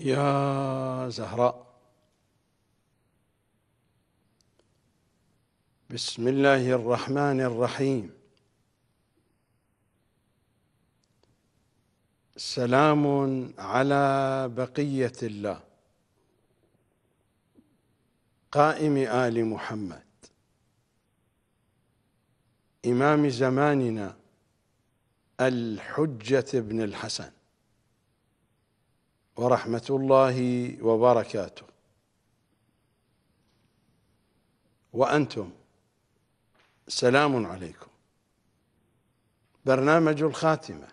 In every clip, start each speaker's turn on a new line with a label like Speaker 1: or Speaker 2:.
Speaker 1: يا زهراء بسم الله الرحمن الرحيم سلام على بقيه الله قائم ال محمد امام زماننا الحجه بن الحسن ورحمة الله وبركاته وأنتم سلام عليكم برنامج الخاتمة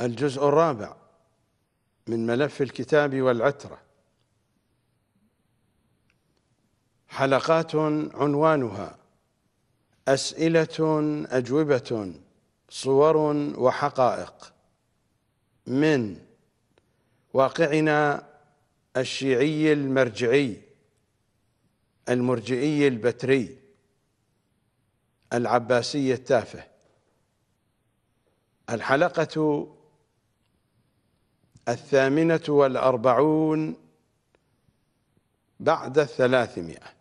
Speaker 1: الجزء الرابع من ملف الكتاب والعترة حلقات عنوانها أسئلة أجوبة صور وحقائق من واقعنا الشيعي المرجعي المرجئي البتري العباسي التافه الحلقة الثامنة والأربعون بعد الثلاثمائة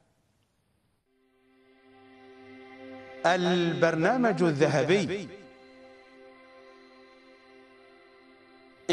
Speaker 1: البرنامج الذهبي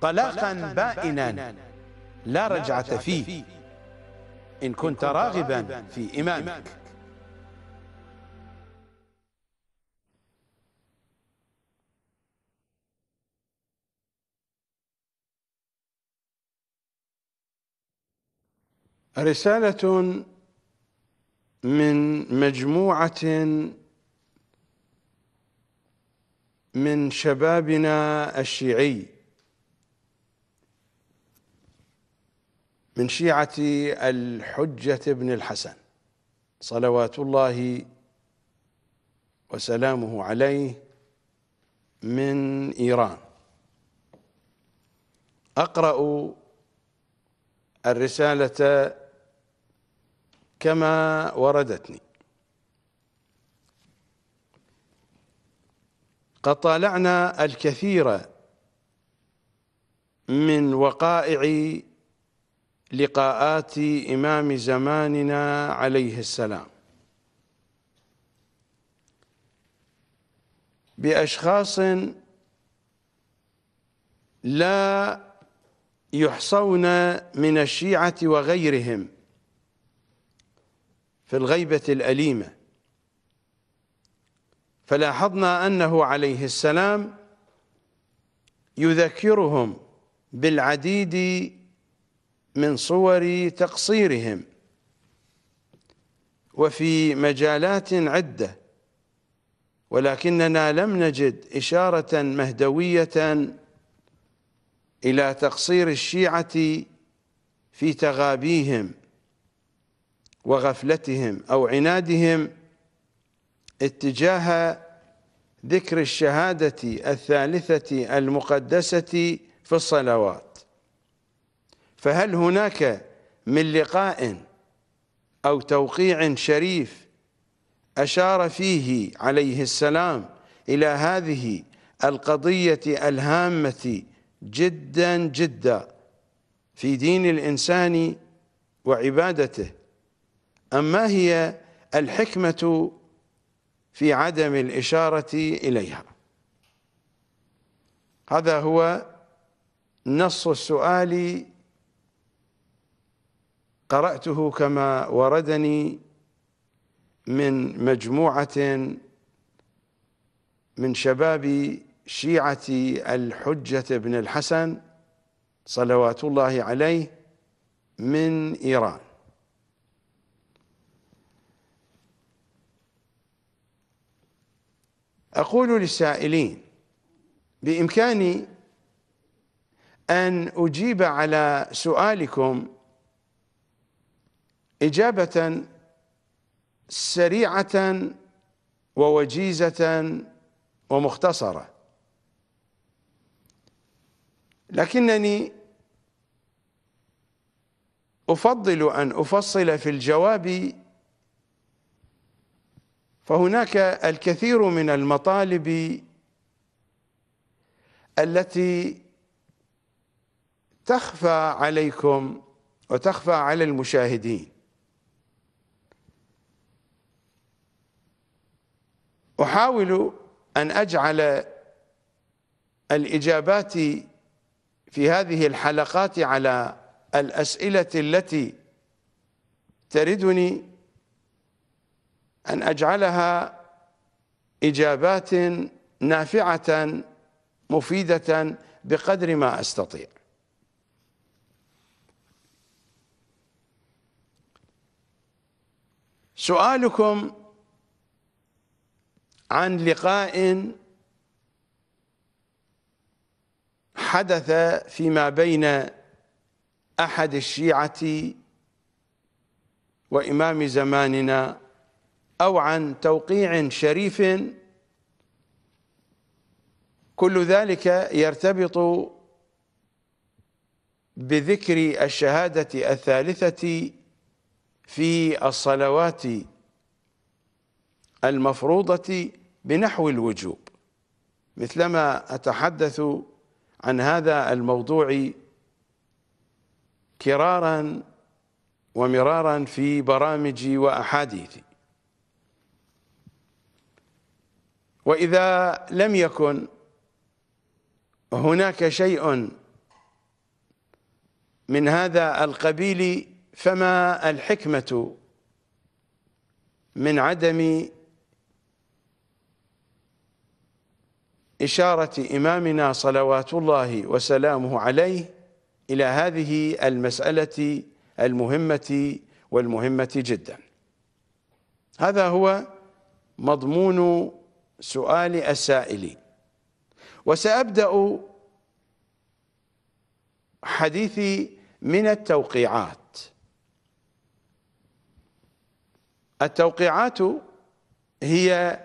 Speaker 1: طلاقا بائنا لا رجعة فيه إن كنت راغبا في إمامك رسالة من مجموعة من شبابنا الشيعي من شيعة الحجة بن الحسن صلوات الله وسلامه عليه من إيران أقرأ الرسالة كما وردتني قد طالعنا الكثير من وقائع لقاءات إمام زماننا عليه السلام بأشخاص لا يحصون من الشيعة وغيرهم في الغيبة الأليمة فلاحظنا أنه عليه السلام يذكرهم بالعديد من صور تقصيرهم وفي مجالات عدة ولكننا لم نجد إشارة مهدوية إلى تقصير الشيعة في تغابيهم وغفلتهم أو عنادهم اتجاه ذكر الشهادة الثالثة المقدسة في الصلوات فهل هناك من لقاء أو توقيع شريف أشار فيه عليه السلام إلى هذه القضية الهامة جدا جدا في دين الإنسان وعبادته أما هي الحكمة في عدم الإشارة إليها هذا هو نص السؤال قرأته كما وردني من مجموعة من شباب شيعة الحجة بن الحسن صلوات الله عليه من إيران أقول للسائلين بإمكاني أن أجيب على سؤالكم إجابة سريعة ووجيزة ومختصرة لكنني أفضل أن أفصل في الجواب فهناك الكثير من المطالب التي تخفى عليكم وتخفى على المشاهدين احاول ان اجعل الاجابات في هذه الحلقات على الاسئله التي تردني ان اجعلها اجابات نافعه مفيده بقدر ما استطيع سؤالكم عن لقاء حدث فيما بين أحد الشيعة وإمام زماننا أو عن توقيع شريف كل ذلك يرتبط بذكر الشهادة الثالثة في الصلوات المفروضة بنحو الوجوب مثلما أتحدث عن هذا الموضوع كرارا ومرارا في برامجي وأحاديثي وإذا لم يكن هناك شيء من هذا القبيل فما الحكمة من عدم إشارة إمامنا صلوات الله وسلامه عليه إلى هذه المسألة المهمة والمهمة جدا هذا هو مضمون سؤال السائل وسأبدأ حديثي من التوقيعات التوقيعات هي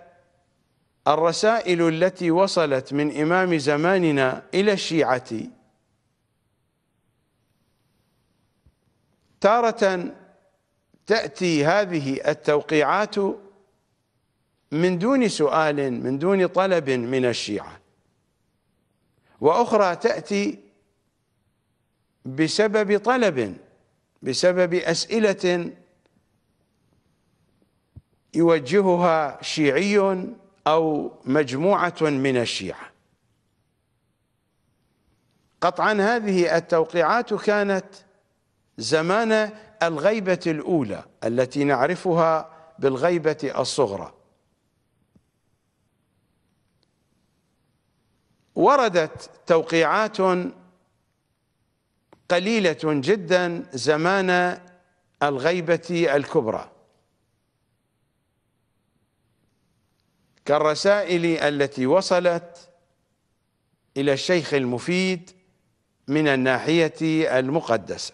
Speaker 1: الرسائل التي وصلت من إمام زماننا إلى الشيعة تارة تأتي هذه التوقيعات من دون سؤال من دون طلب من الشيعة وأخرى تأتي بسبب طلب بسبب أسئلة يوجهها شيعي أو مجموعة من الشيعة قطعا هذه التوقيعات كانت زمان الغيبة الأولى التي نعرفها بالغيبة الصغرى وردت توقيعات قليلة جدا زمان الغيبة الكبرى كالرسائل التي وصلت إلى الشيخ المفيد من الناحية المقدسة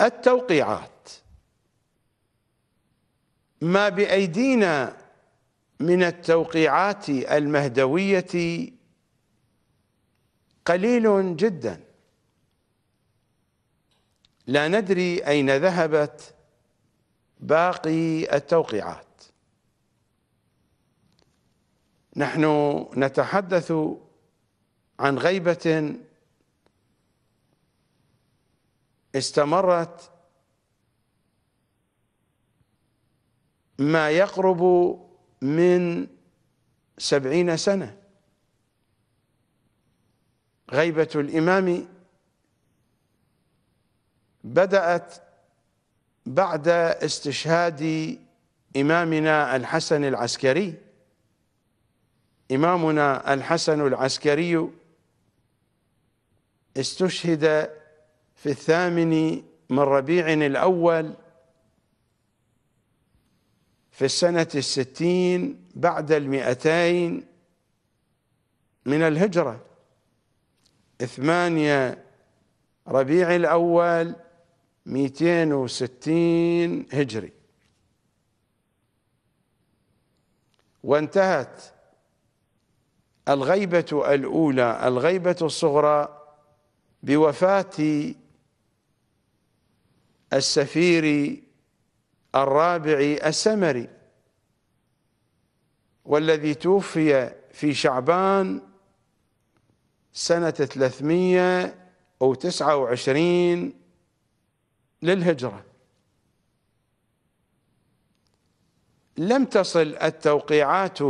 Speaker 1: التوقيعات ما بأيدينا من التوقيعات المهدوية قليل جدا لا ندري أين ذهبت باقي التوقيعات نحن نتحدث عن غيبة استمرت ما يقرب من سبعين سنة غيبة الإمام بدأت بعد استشهاد إمامنا الحسن العسكري إمامنا الحسن العسكري استشهد في الثامن من ربيع الأول في السنة الستين بعد المئتين من الهجرة ثمانية ربيع الأول 260 هجري وانتهت الغيبة الأولى الغيبة الصغرى بوفاة السفير الرابع السمري والذي توفي في شعبان سنة 329 أو للهجرة لم تصل التوقيعات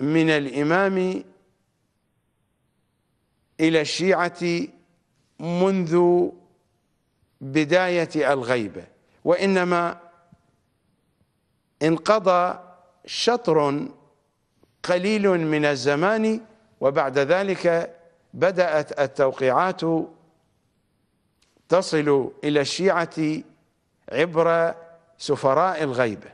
Speaker 1: من الإمام إلى الشيعة منذ بداية الغيبة وإنما انقضى شطر قليل من الزمان وبعد ذلك بدأت التوقيعات تصل إلى الشيعة عبر سفراء الغيبة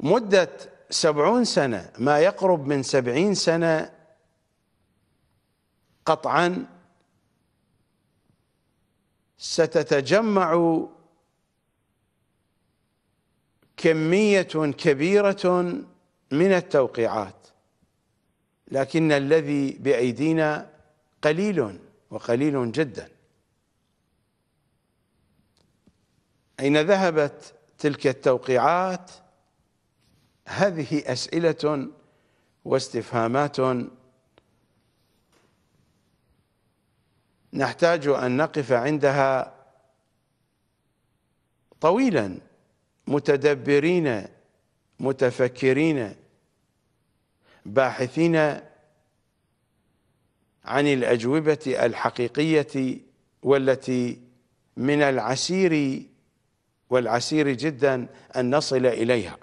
Speaker 1: مدة سبعون سنة ما يقرب من سبعين سنة قطعا ستتجمع كمية كبيرة من التوقيعات لكن الذي بأيدينا قليل وقليل جدا أين ذهبت تلك التوقيعات هذه أسئلة واستفهامات نحتاج أن نقف عندها طويلا متدبرين متفكرين باحثين عن الأجوبة الحقيقية والتي من العسير والعسير جدا أن نصل إليها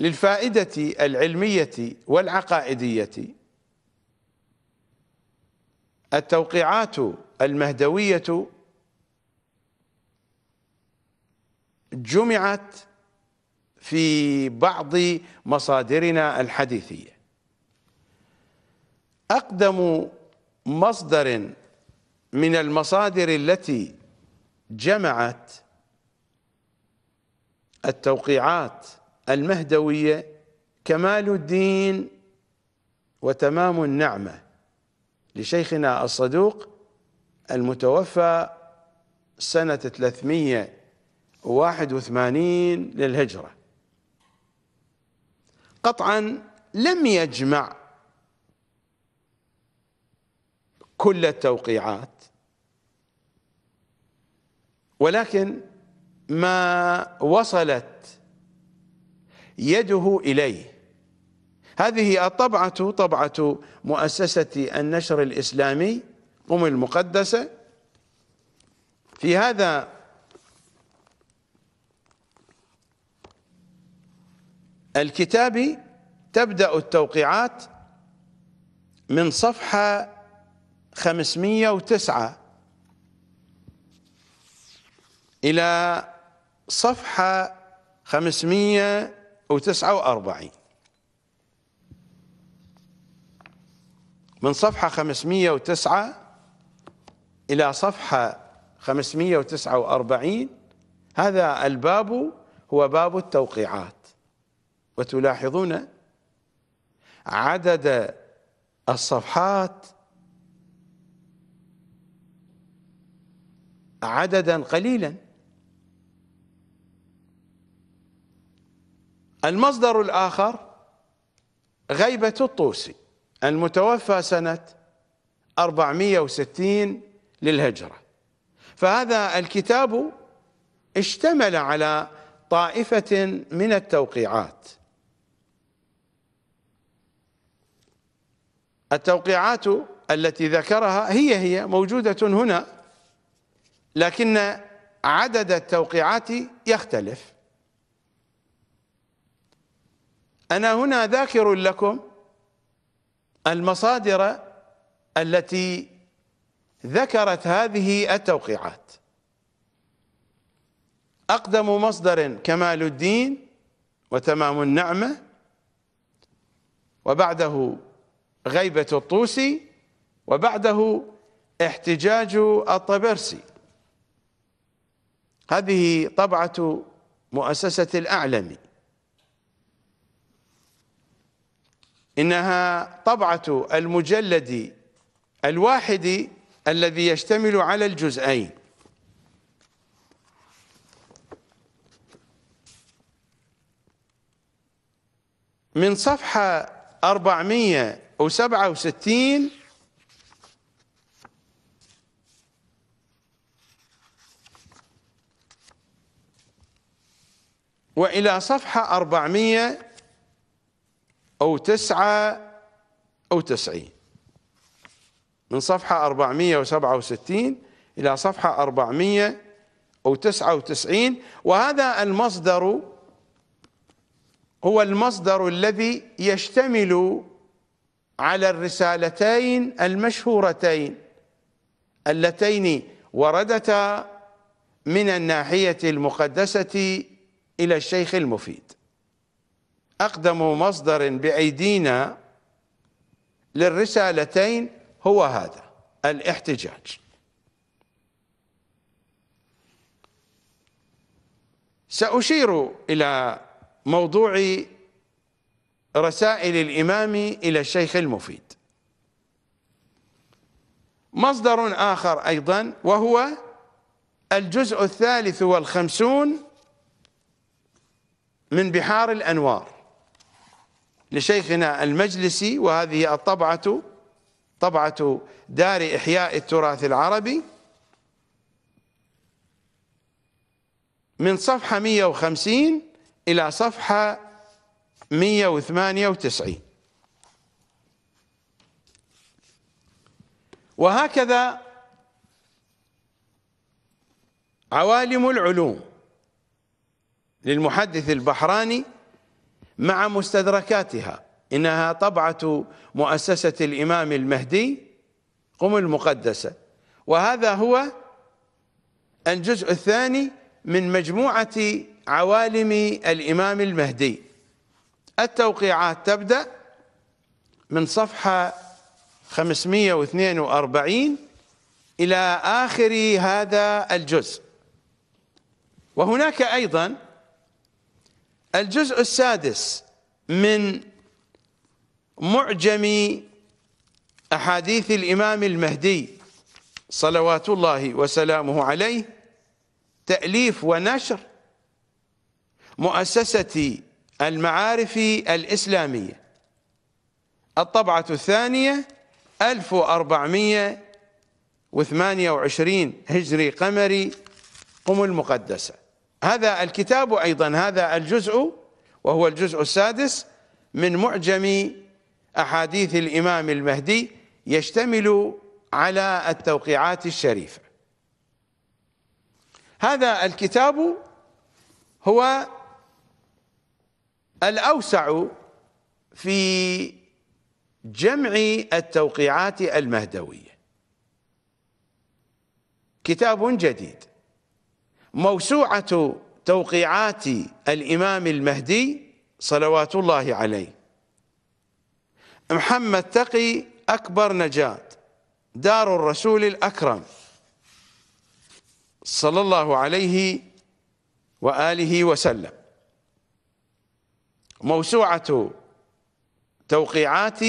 Speaker 1: للفائدة العلمية والعقائدية التوقيعات المهدوية جمعت في بعض مصادرنا الحديثية أقدم مصدر من المصادر التي جمعت التوقيعات المهدوية كمال الدين وتمام النعمة لشيخنا الصدوق المتوفى سنة 381 للهجرة قطعا لم يجمع كل التوقيعات ولكن ما وصلت يده إليه هذه الطبعة طبعة مؤسسة النشر الإسلامي قم المقدسة في هذا الكتاب تبدأ التوقيعات من صفحة 509 إلى صفحة 549 من صفحة 509 إلى صفحة 549 هذا الباب هو باب التوقيعات وتلاحظون عدد الصفحات عددا قليلا المصدر الآخر غيبة الطوسي المتوفى سنة 460 للهجرة فهذا الكتاب اشتمل على طائفة من التوقيعات التوقيعات التي ذكرها هي هي موجودة هنا لكن عدد التوقيعات يختلف أنا هنا ذاكر لكم المصادر التي ذكرت هذه التوقيعات أقدم مصدر كمال الدين وتمام النعمة وبعده غيبة الطوسي وبعده احتجاج الطبرسي هذه طبعة مؤسسة الأعلم إنها طبعة المجلد الواحد الذي يشتمل على الجزئين من صفحة 400 وسبعة وستين وإلى صفحة أربعمية أو تسعة أو تسعين من صفحة أربعمية وسبعة وستين إلى صفحة أربعمية أو تسعة وتسعين وهذا المصدر هو المصدر الذي يشتمل على الرسالتين المشهورتين اللتين وردتا من الناحية المقدسة إلى الشيخ المفيد أقدم مصدر بأيدينا للرسالتين هو هذا الاحتجاج سأشير إلى موضوع رسائل الإمام إلى الشيخ المفيد مصدر آخر أيضا وهو الجزء الثالث والخمسون من بحار الأنوار لشيخنا المجلسي وهذه الطبعة طبعة دار إحياء التراث العربي من صفحة 150 إلى صفحة 198 وهكذا عوالم العلوم للمحدث البحراني مع مستدركاتها إنها طبعة مؤسسة الإمام المهدي قم المقدسة وهذا هو الجزء الثاني من مجموعة عوالم الإمام المهدي التوقيعات تبدأ من صفحة 542 إلى آخر هذا الجزء وهناك أيضا الجزء السادس من معجم أحاديث الإمام المهدي صلوات الله وسلامه عليه تأليف ونشر مؤسسة المعارف الإسلامية الطبعة الثانية 1428 هجري قمري قم المقدسة هذا الكتاب أيضا هذا الجزء وهو الجزء السادس من معجم أحاديث الإمام المهدي يشتمل على التوقيعات الشريفة هذا الكتاب هو الأوسع في جمع التوقيعات المهدوية كتاب جديد موسوعة توقيعات الإمام المهدي صلوات الله عليه محمد تقي أكبر نجاة دار الرسول الأكرم صلى الله عليه وآله وسلم موسوعة توقيعات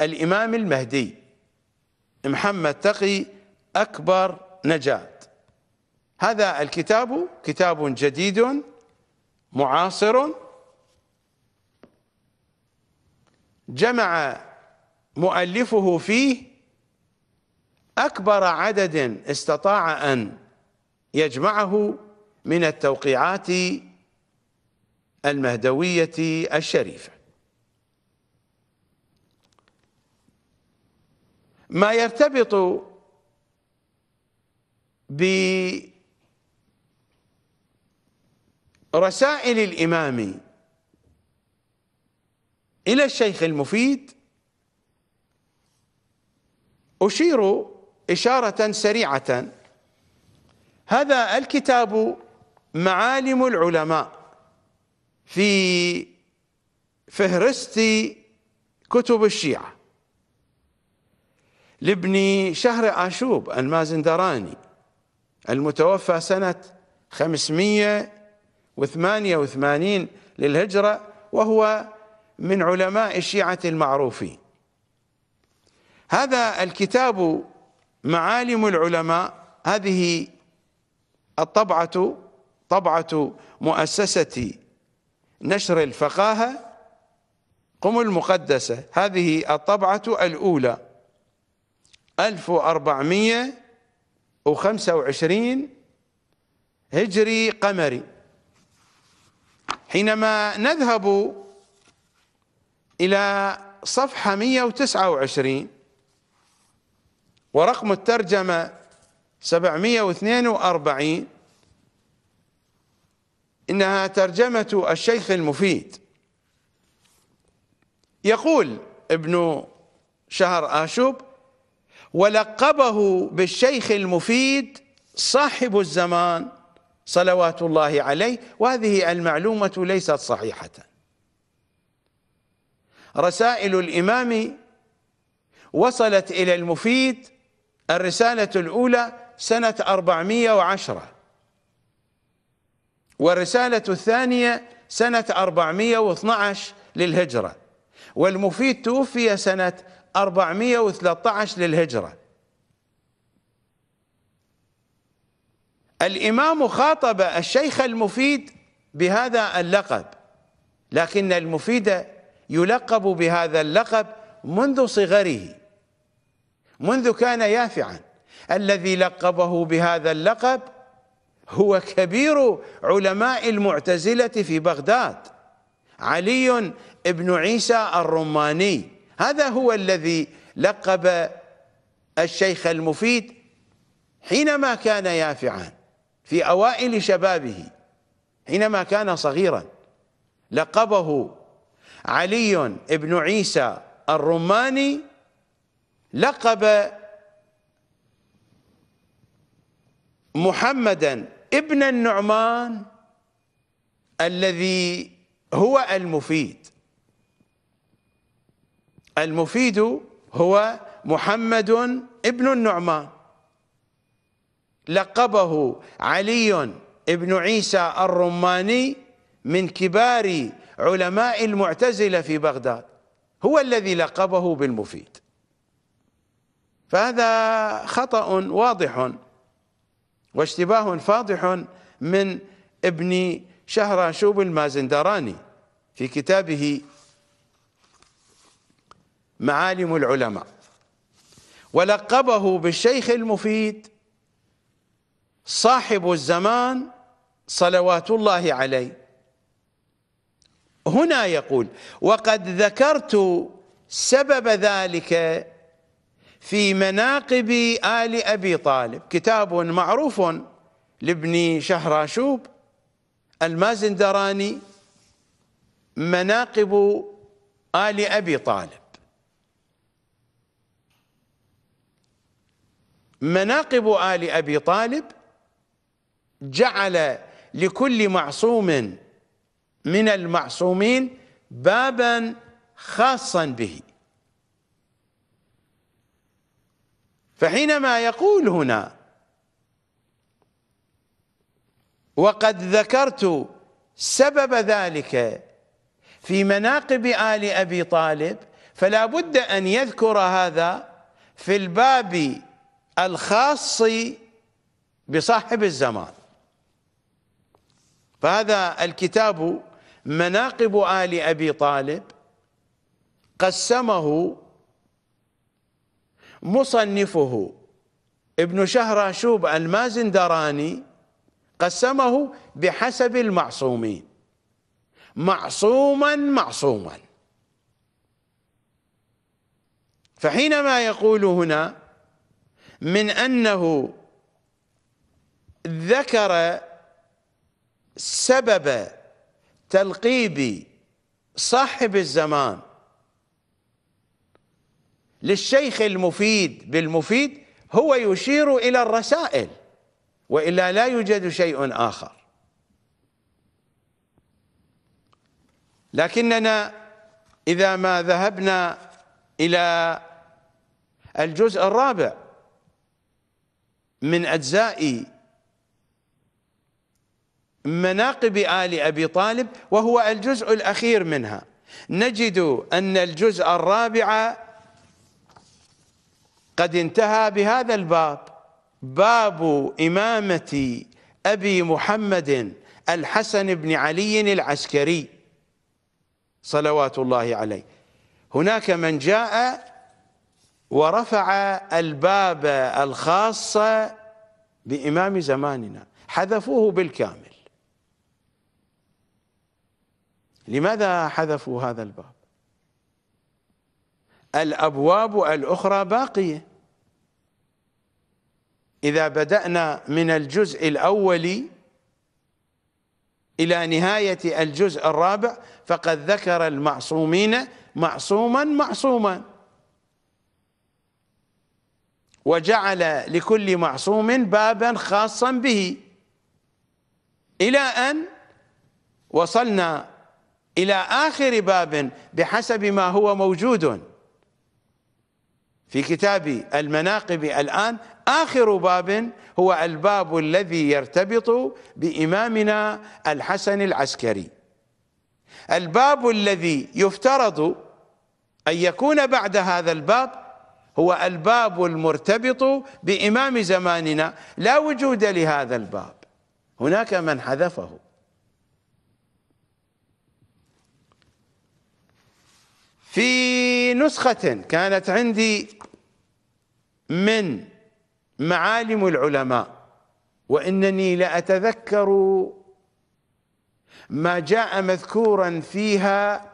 Speaker 1: الإمام المهدي محمد تقي أكبر نجاة هذا الكتاب كتاب جديد معاصر جمع مؤلفه فيه أكبر عدد استطاع أن يجمعه من التوقيعات المهدوية الشريفة ما يرتبط برسائل الإمام إلى الشيخ المفيد أشير إشارة سريعة هذا الكتاب معالم العلماء في فهرست كتب الشيعة لابن شهر عاشوب المازندراني المتوفى سنة 588 للهجرة وهو من علماء الشيعة المعروفين هذا الكتاب معالم العلماء هذه الطبعة طبعة مؤسسة نشر الفقاهة قم المقدسة هذه الطبعة الأولى 1425 هجري قمري حينما نذهب إلى صفحة 129 ورقم الترجمة 742 إنها ترجمة الشيخ المفيد يقول ابن شهر آشوب ولقبه بالشيخ المفيد صاحب الزمان صلوات الله عليه وهذه المعلومة ليست صحيحة رسائل الإمام وصلت إلى المفيد الرسالة الأولى سنة 410 والرسالة الثانية سنة 412 للهجرة والمفيد توفي سنة 413 للهجرة الإمام خاطب الشيخ المفيد بهذا اللقب لكن المفيد يلقب بهذا اللقب منذ صغره منذ كان يافعا الذي لقبه بهذا اللقب هو كبير علماء المعتزلة في بغداد علي بن عيسى الرماني هذا هو الذي لقب الشيخ المفيد حينما كان يافعا في أوائل شبابه حينما كان صغيرا لقبه علي بن عيسى الرماني لقب محمدا ابن النعمان الذي هو المفيد المفيد هو محمد ابن النعمان لقبه علي ابن عيسى الرماني من كبار علماء المعتزلة في بغداد هو الذي لقبه بالمفيد فهذا خطأ واضح واشتباه فاضح من ابن شهرانشوب المازندراني في كتابه معالم العلماء ولقبه بالشيخ المفيد صاحب الزمان صلوات الله عليه هنا يقول وقد ذكرت سبب ذلك في مناقب آل أبي طالب كتاب معروف لابن شهراشوب المازندراني مناقب آل أبي طالب مناقب آل أبي طالب جعل لكل معصوم من المعصومين بابا خاصا به فحينما يقول هنا وقد ذكرت سبب ذلك في مناقب آل أبي طالب فلا بد أن يذكر هذا في الباب الخاص بصاحب الزمان فهذا الكتاب مناقب آل أبي طالب قسمه مصنفه ابن شهراشوب المازندراني قسمه بحسب المعصومين معصوما معصوما فحينما يقول هنا من أنه ذكر سبب تلقيب صاحب الزمان للشيخ المفيد بالمفيد هو يشير إلى الرسائل وإلا لا يوجد شيء آخر لكننا إذا ما ذهبنا إلى الجزء الرابع من أجزاء مناقب آل أبي طالب وهو الجزء الأخير منها نجد أن الجزء الرابع قد انتهى بهذا الباب باب إمامة أبي محمد الحسن بن علي العسكري صلوات الله عليه هناك من جاء ورفع الباب الخاص بإمام زماننا حذفوه بالكامل لماذا حذفوا هذا الباب الابواب الاخرى باقيه اذا بدانا من الجزء الاول الى نهايه الجزء الرابع فقد ذكر المعصومين معصوما معصوما وجعل لكل معصوم بابا خاصا به الى ان وصلنا الى اخر باب بحسب ما هو موجود في كتاب المناقب الآن آخر باب هو الباب الذي يرتبط بإمامنا الحسن العسكري الباب الذي يفترض أن يكون بعد هذا الباب هو الباب المرتبط بإمام زماننا لا وجود لهذا الباب هناك من حذفه في نسخة كانت عندي من معالم العلماء وإنني لأتذكر ما جاء مذكورا فيها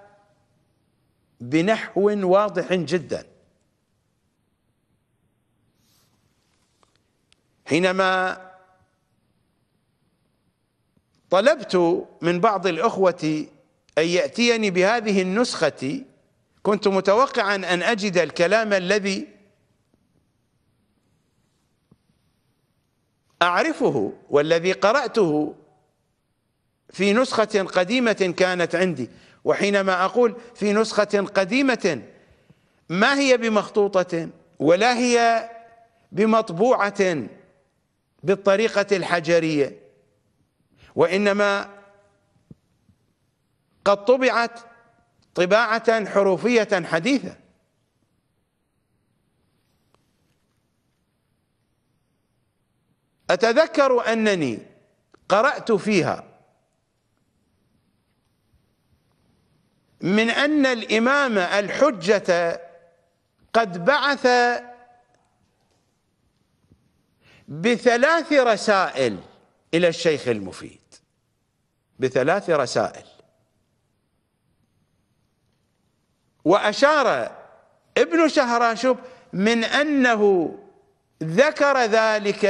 Speaker 1: بنحو واضح جدا حينما طلبت من بعض الأخوة أن يأتيني بهذه النسخة كنت متوقعا أن أجد الكلام الذي أعرفه والذي قرأته في نسخة قديمة كانت عندي وحينما أقول في نسخة قديمة ما هي بمخطوطة ولا هي بمطبوعة بالطريقة الحجرية وإنما قد طبعت طباعة حروفية حديثة أتذكر أنني قرأت فيها من أن الإمام الحجة قد بعث بثلاث رسائل إلى الشيخ المفيد بثلاث رسائل وأشار ابن شهراشوب من أنه ذكر ذلك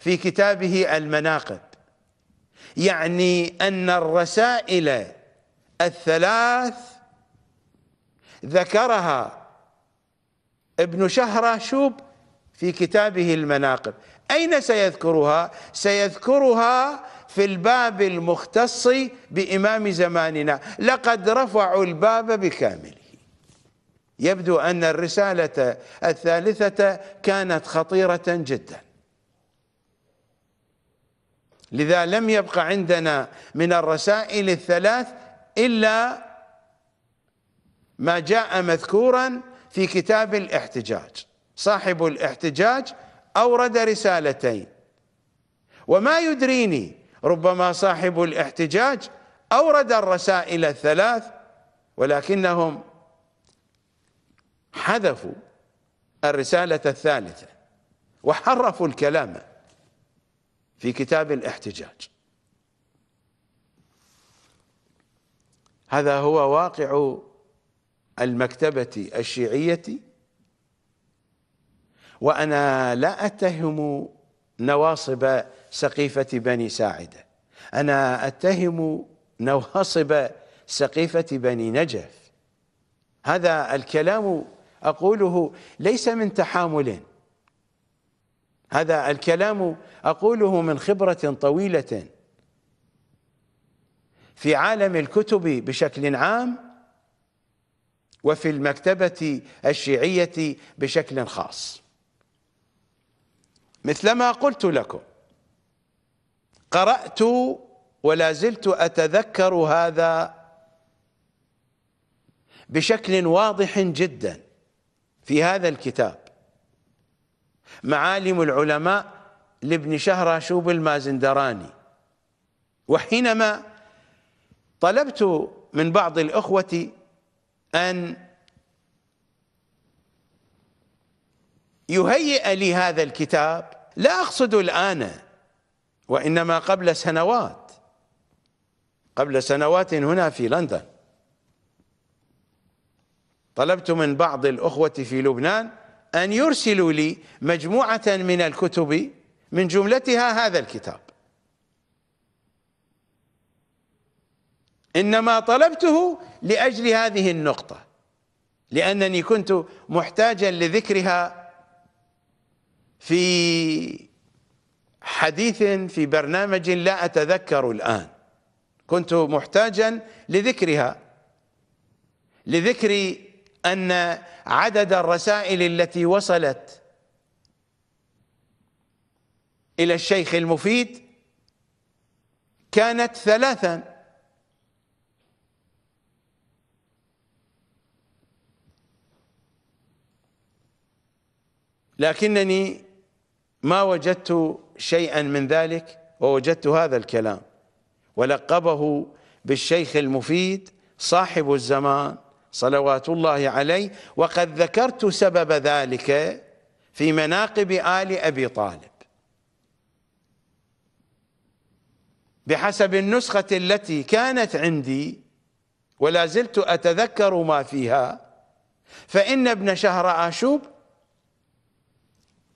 Speaker 1: في كتابه المناقب يعني أن الرسائل الثلاث ذكرها ابن شهراشوب في كتابه المناقب أين سيذكرها؟ سيذكرها في الباب المختص بإمام زماننا لقد رفعوا الباب بكامله يبدو أن الرسالة الثالثة كانت خطيرة جداً لذا لم يبق عندنا من الرسائل الثلاث إلا ما جاء مذكورا في كتاب الاحتجاج صاحب الاحتجاج أورد رسالتين وما يدريني ربما صاحب الاحتجاج أورد الرسائل الثلاث ولكنهم حذفوا الرسالة الثالثة وحرفوا الكلام في كتاب الاحتجاج هذا هو واقع المكتبة الشيعية وأنا لا أتهم نواصب سقيفة بني ساعدة أنا أتهم نواصب سقيفة بني نجف هذا الكلام أقوله ليس من تحامل هذا الكلام أقوله من خبرة طويلة في عالم الكتب بشكل عام وفي المكتبة الشيعية بشكل خاص مثلما قلت لكم قرأت ولا زلت أتذكر هذا بشكل واضح جدا في هذا الكتاب معالم العلماء لابن شهراشوب المازندراني وحينما طلبت من بعض الأخوة أن يهيئ لي هذا الكتاب لا أقصد الآن وإنما قبل سنوات قبل سنوات هنا في لندن طلبت من بعض الأخوة في لبنان أن يرسلوا لي مجموعة من الكتب من جملتها هذا الكتاب إنما طلبته لأجل هذه النقطة لأنني كنت محتاجا لذكرها في حديث في برنامج لا أتذكر الآن كنت محتاجا لذكرها لذكر أن عدد الرسائل التي وصلت إلى الشيخ المفيد كانت ثلاثا لكنني ما وجدت شيئا من ذلك ووجدت هذا الكلام ولقبه بالشيخ المفيد صاحب الزمان صلوات الله عليه وقد ذكرت سبب ذلك في مناقب آل أبي طالب بحسب النسخة التي كانت عندي ولا زلت أتذكر ما فيها فإن ابن شهر آشوب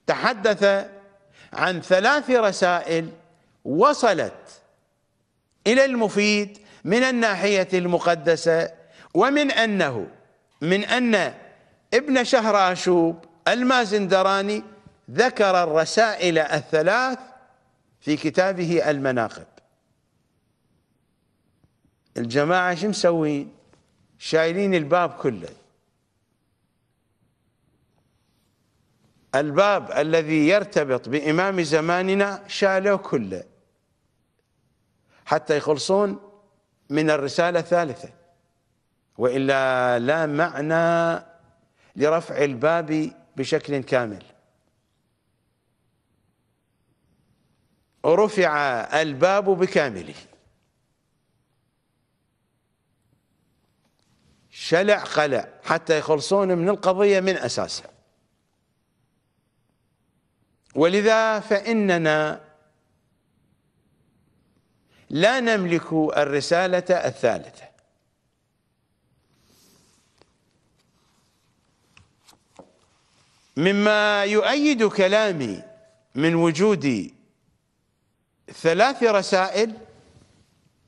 Speaker 1: تحدث عن ثلاث رسائل وصلت إلى المفيد من الناحية المقدسة ومن أنه من أن ابن شهر اشوب المازندراني ذكر الرسائل الثلاث في كتابه المناقب الجماعة شو مسوين شايلين الباب كله الباب الذي يرتبط بإمام زماننا شالوه كله حتى يخلصون من الرسالة الثالثة والا لا معنى لرفع الباب بشكل كامل رفع الباب بكامله شلع قلع حتى يخلصون من القضية من أساسها ولذا فإننا لا نملك الرسالة الثالثة مما يؤيد كلامي من وجود ثلاث رسائل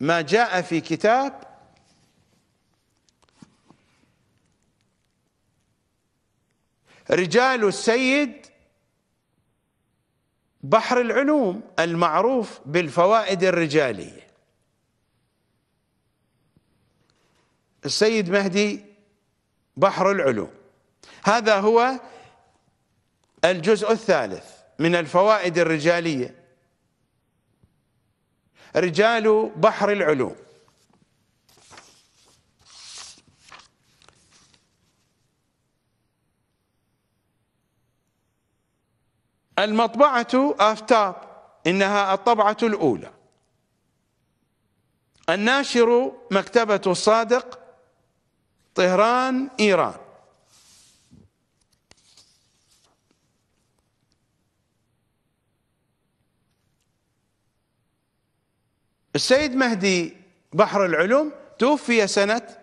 Speaker 1: ما جاء في كتاب رجال السيد بحر العلوم المعروف بالفوائد الرجالية السيد مهدي بحر العلوم هذا هو الجزء الثالث من الفوائد الرجالية رجال بحر العلوم المطبعة آفتاب إنها الطبعة الأولى الناشر مكتبة الصادق طهران إيران السيد مهدي بحر العلوم توفي سنة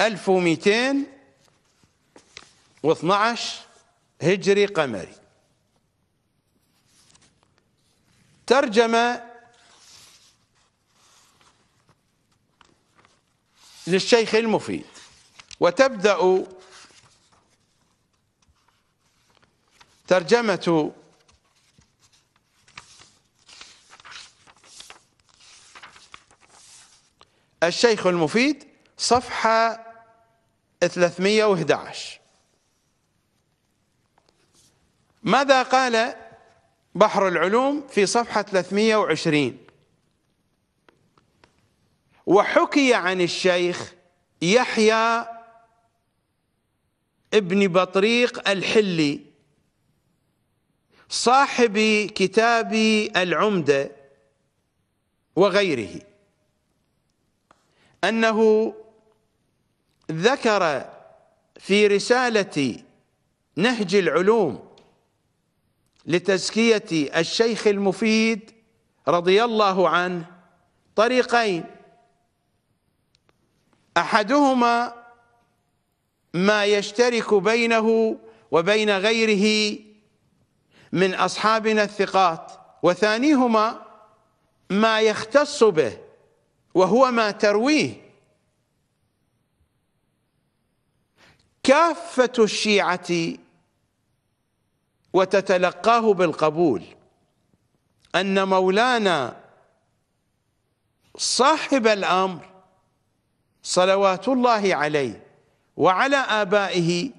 Speaker 1: 1212 هجري قمري ترجمة للشيخ المفيد وتبدأ ترجمة الشيخ المفيد صفحة 311 ماذا قال بحر العلوم في صفحة 320 وحكي عن الشيخ يحيى ابن بطريق الحلي صاحب كتاب العمدة وغيره أنه ذكر في رسالة نهج العلوم لتزكية الشيخ المفيد رضي الله عنه طريقين أحدهما ما يشترك بينه وبين غيره من أصحابنا الثقات وثانيهما ما يختص به وهو ما ترويه كافة الشيعة وتتلقاه بالقبول أن مولانا صاحب الأمر صلوات الله عليه وعلى آبائه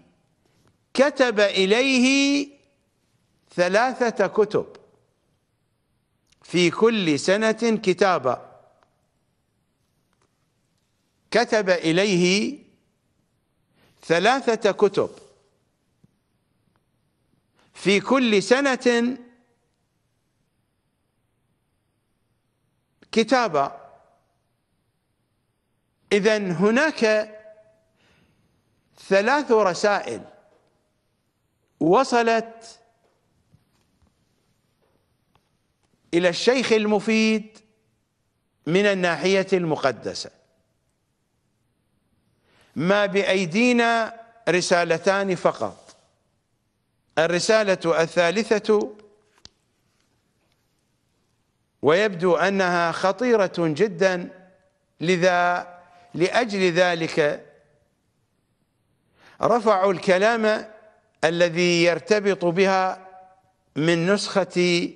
Speaker 1: كتب إليه ثلاثة كتب في كل سنة كتاباً كتب إليه ثلاثة كتب في كل سنة كتابا إذا هناك ثلاث رسائل وصلت إلى الشيخ المفيد من الناحية المقدسة ما بايدينا رسالتان فقط الرساله الثالثه ويبدو انها خطيره جدا لذا لاجل ذلك رفعوا الكلام الذي يرتبط بها من نسخه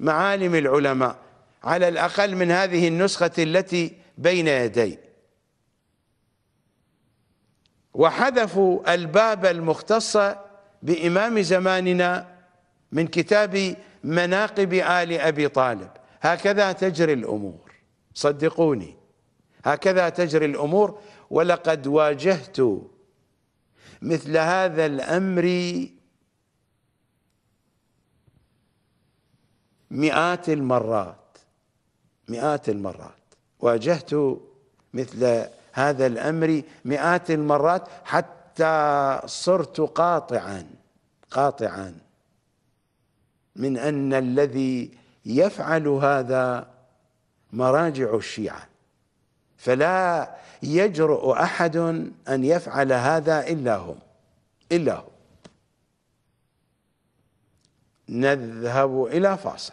Speaker 1: معالم العلماء على الاقل من هذه النسخه التي بين يدي وحذفوا الباب المختص بإمام زماننا من كتاب مناقب آل أبي طالب هكذا تجري الأمور صدقوني هكذا تجري الأمور ولقد واجهت مثل هذا الأمر مئات المرات مئات المرات واجهت مثل هذا الأمر مئات المرات حتى صرت قاطعا قاطعا من أن الذي يفعل هذا مراجع الشيعة فلا يجرؤ أحد أن يفعل هذا إلا هم إلا هم نذهب إلى فاصل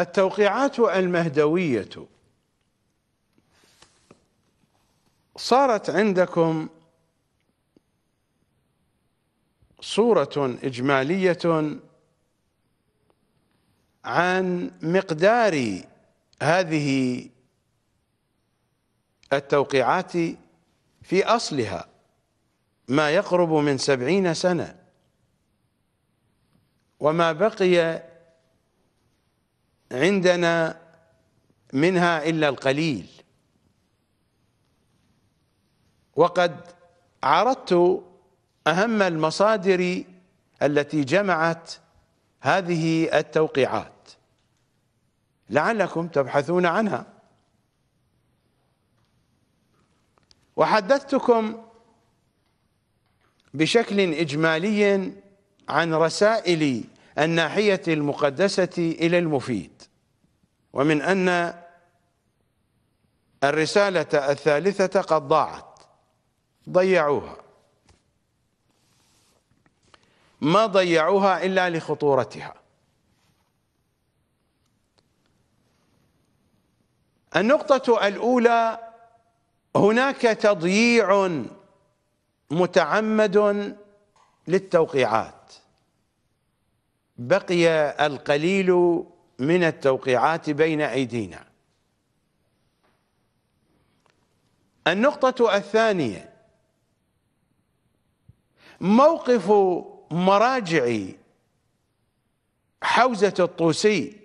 Speaker 1: التوقيعات المهدوية صارت عندكم صورة إجمالية عن مقدار هذه التوقيعات في أصلها ما يقرب من سبعين سنة وما بقي عندنا منها إلا القليل وقد عرضت أهم المصادر التي جمعت هذه التوقيعات لعلكم تبحثون عنها وحدثتكم بشكل إجمالي عن رسائل الناحية المقدسة إلى المفيد ومن أن الرسالة الثالثة قد ضاعت ضيعوها ما ضيعوها إلا لخطورتها النقطة الأولى هناك تضييع متعمد للتوقيعات بقي القليل من التوقيعات بين أيدينا النقطة الثانية موقف مراجع حوزة الطوسي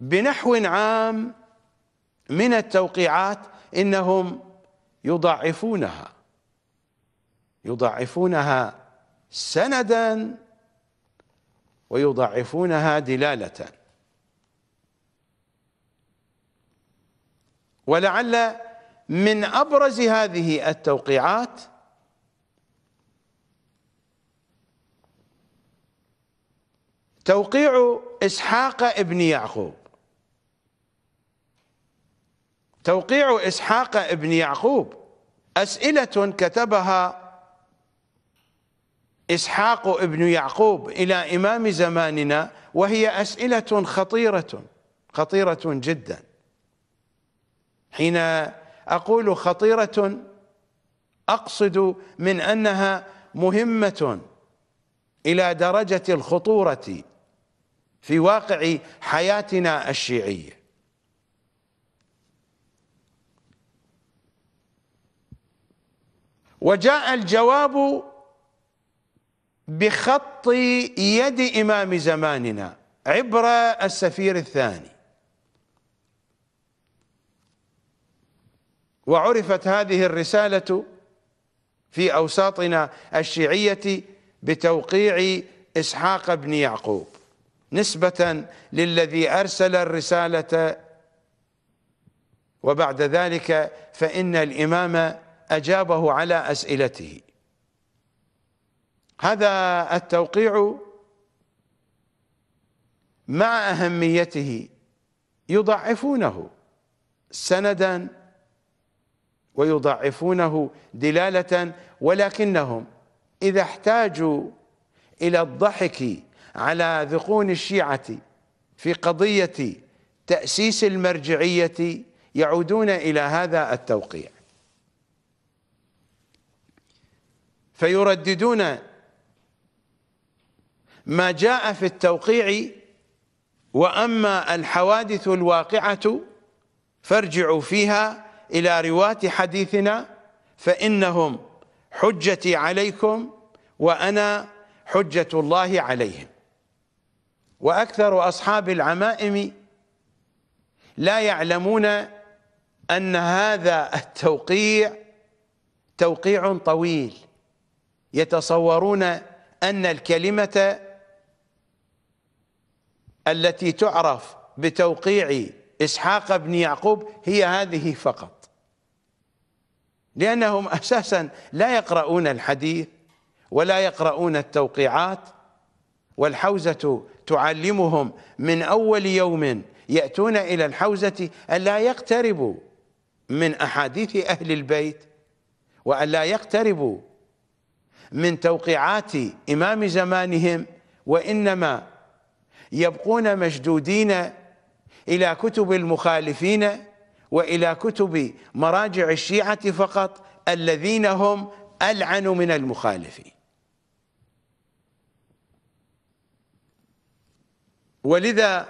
Speaker 1: بنحو عام من التوقيعات إنهم يضعفونها يضعفونها سنداً ويضعفونها دلالة ولعل من أبرز هذه التوقيعات توقيع إسحاق ابن يعقوب توقيع إسحاق ابن يعقوب أسئلة كتبها إسحاق ابن يعقوب إلى إمام زماننا وهي أسئلة خطيرة خطيرة جدا حين أقول خطيرة أقصد من أنها مهمة إلى درجة الخطورة في واقع حياتنا الشيعية وجاء الجواب بخط يد إمام زماننا عبر السفير الثاني وعرفت هذه الرسالة في أوساطنا الشيعية بتوقيع إسحاق بن يعقوب نسبة للذي أرسل الرسالة وبعد ذلك فإن الإمام أجابه على أسئلته هذا التوقيع مع أهميته يضعفونه سندا ويضعفونه دلالة ولكنهم إذا احتاجوا إلى الضحك على ذقون الشيعة في قضية تأسيس المرجعية يعودون إلى هذا التوقيع فيرددون ما جاء في التوقيع وأما الحوادث الواقعة فارجعوا فيها إلى رواة حديثنا فإنهم حجتي عليكم وأنا حجة الله عليهم وأكثر أصحاب العمائم لا يعلمون أن هذا التوقيع توقيع طويل يتصورون أن الكلمة التي تعرف بتوقيع إسحاق بن يعقوب هي هذه فقط لأنهم أساسا لا يقرؤون الحديث ولا يقرؤون التوقيعات والحوزة تعلمهم من أول يوم يأتون إلى الحوزة ألا يقتربوا من أحاديث أهل البيت وألا يقتربوا من توقيعات إمام زمانهم وإنما يبقون مشدودين إلى كتب المخالفين وإلى كتب مراجع الشيعة فقط الذين هم ألعن من المخالفين ولذا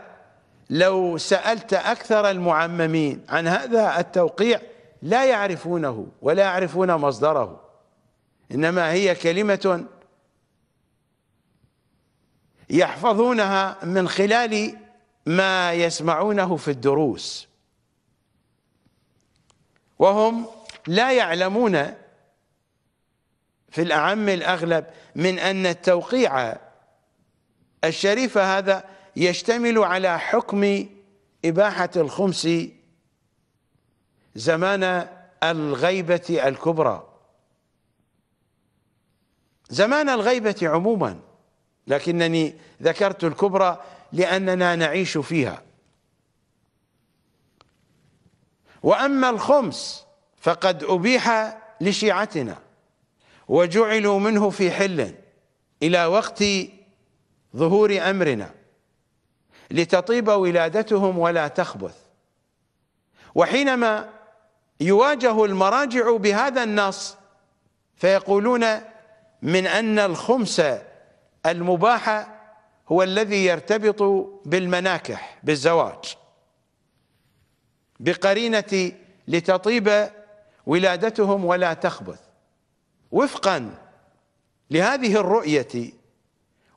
Speaker 1: لو سألت أكثر المعممين عن هذا التوقيع لا يعرفونه ولا يعرفون مصدره إنما هي كلمة يحفظونها من خلال ما يسمعونه في الدروس وهم لا يعلمون في الأعم الأغلب من أن التوقيع الشريف هذا يشتمل على حكم إباحة الخمس زمان الغيبة الكبرى زمان الغيبة عموماً لكنني ذكرت الكبرى لأننا نعيش فيها وأما الخمس فقد أبيح لشيعتنا وجعلوا منه في حل إلى وقت ظهور أمرنا لتطيب ولادتهم ولا تخبث وحينما يواجه المراجع بهذا النص فيقولون من أن الخمس المباح هو الذي يرتبط بالمناكح بالزواج بقرينة لتطيب ولادتهم ولا تخبث وفقا لهذه الرؤية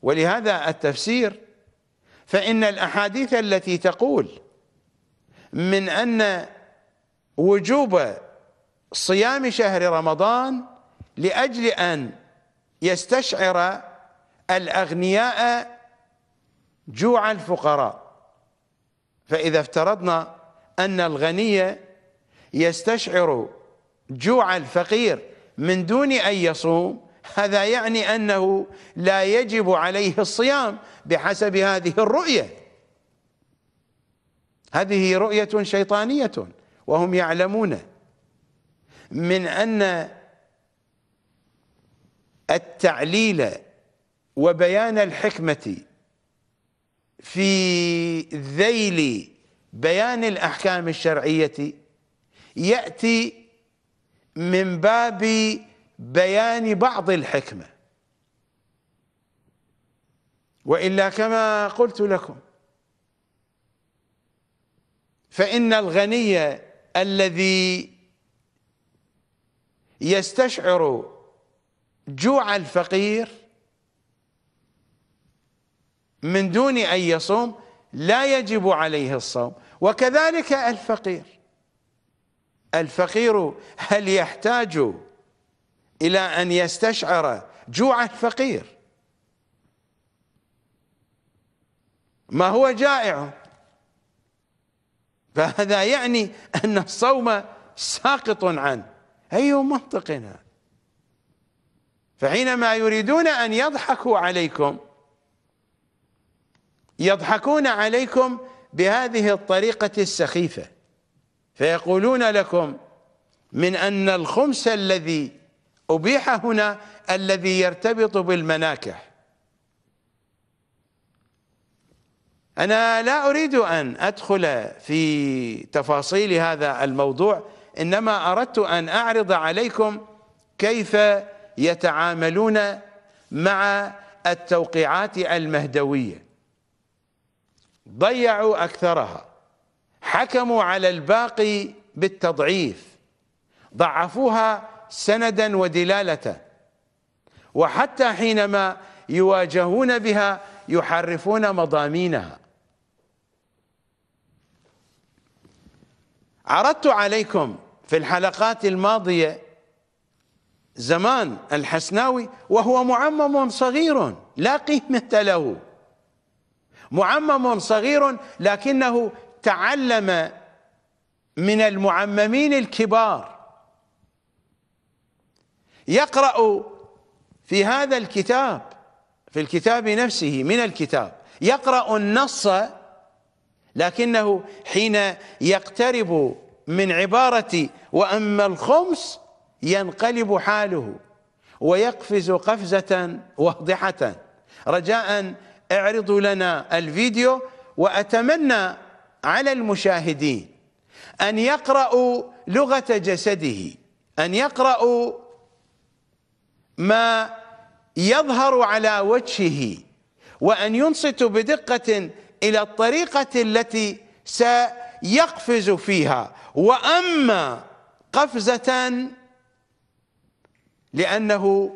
Speaker 1: ولهذا التفسير فإن الأحاديث التي تقول من أن وجوب صيام شهر رمضان لأجل أن يستشعر الأغنياء جوع الفقراء فإذا افترضنا أن الغني يستشعر جوع الفقير من دون أن يصوم هذا يعني أنه لا يجب عليه الصيام بحسب هذه الرؤية هذه رؤية شيطانية وهم يعلمون من أن التعليل وبيان الحكمة في ذيل بيان الأحكام الشرعية يأتي من باب بيان بعض الحكمة وإلا كما قلت لكم فإن الغني الذي يستشعر جوع الفقير من دون أن يصوم لا يجب عليه الصوم وكذلك الفقير الفقير هل يحتاج إلى أن يستشعر جوع الفقير ما هو جائع فهذا يعني أن الصوم ساقط عنه أي منطقنا فحينما يريدون أن يضحكوا عليكم يضحكون عليكم بهذه الطريقة السخيفة فيقولون لكم من أن الخمس الذي أبيح هنا الذي يرتبط بالمناكح أنا لا أريد أن أدخل في تفاصيل هذا الموضوع إنما أردت أن أعرض عليكم كيف يتعاملون مع التوقيعات المهدوية ضيعوا أكثرها حكموا على الباقي بالتضعيف ضعفوها سندا ودلالة وحتى حينما يواجهون بها يحرفون مضامينها عرضت عليكم في الحلقات الماضية زمان الحسناوي وهو معمم صغير لا قيمة له معمم صغير لكنه تعلم من المعممين الكبار يقرأ في هذا الكتاب في الكتاب نفسه من الكتاب يقرأ النص لكنه حين يقترب من عبارة وأما الخمس ينقلب حاله ويقفز قفزة واضحة رجاء اعرضوا لنا الفيديو وأتمنى على المشاهدين أن يقرأوا لغة جسده أن يقرأوا ما يظهر على وجهه وأن ينصتوا بدقة إلى الطريقة التي سيقفز فيها وأما قفزة لأنه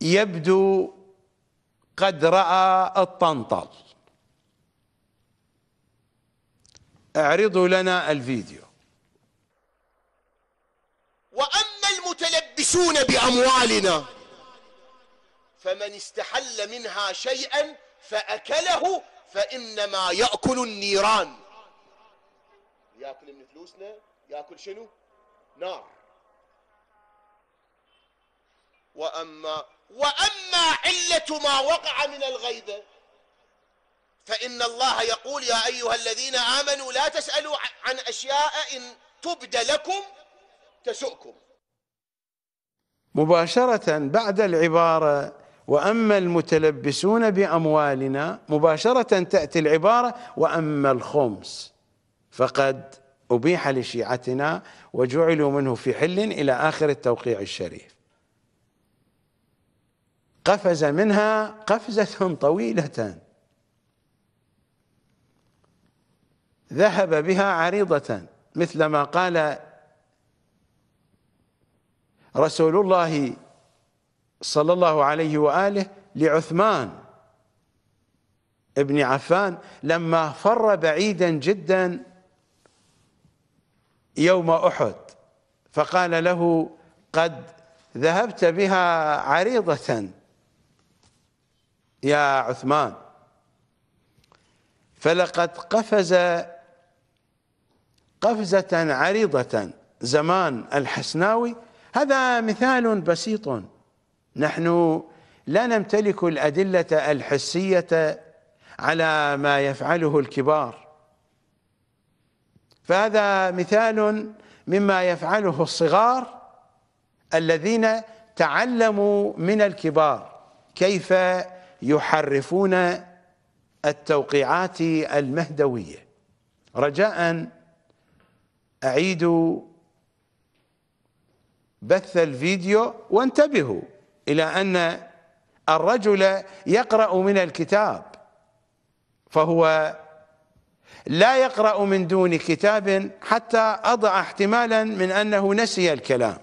Speaker 1: يبدو قد رأى الطنطل اعرضوا لنا الفيديو
Speaker 2: وأما المتلبسون بأموالنا فمن استحل منها شيئا فأكله فإنما يأكل النيران يأكل من فلوسنا يأكل شنو نار وأما واما عله ما وقع من الغيبه فان الله يقول يا ايها الذين امنوا لا تسالوا عن اشياء ان تبد لكم تسؤكم
Speaker 1: مباشره بعد العباره واما المتلبسون باموالنا مباشره تاتي العباره واما الخمس فقد ابيح لشيعتنا وجعلوا منه في حل الى اخر التوقيع الشريف قفز منها قفزة طويلة ذهب بها عريضة مثل ما قال رسول الله صلى الله عليه وآله لعثمان ابن عفان لما فر بعيدا جدا يوم أحد فقال له قد ذهبت بها عريضة يا عثمان فلقد قفز قفزة عريضة زمان الحسناوي هذا مثال بسيط نحن لا نمتلك الأدلة الحسية على ما يفعله الكبار فهذا مثال مما يفعله الصغار الذين تعلموا من الكبار كيف يحرفون التوقيعات المهدويه رجاء اعيدوا بث الفيديو وانتبهوا الى ان الرجل يقرا من الكتاب فهو لا يقرا من دون كتاب حتى اضع احتمالا من انه نسي الكلام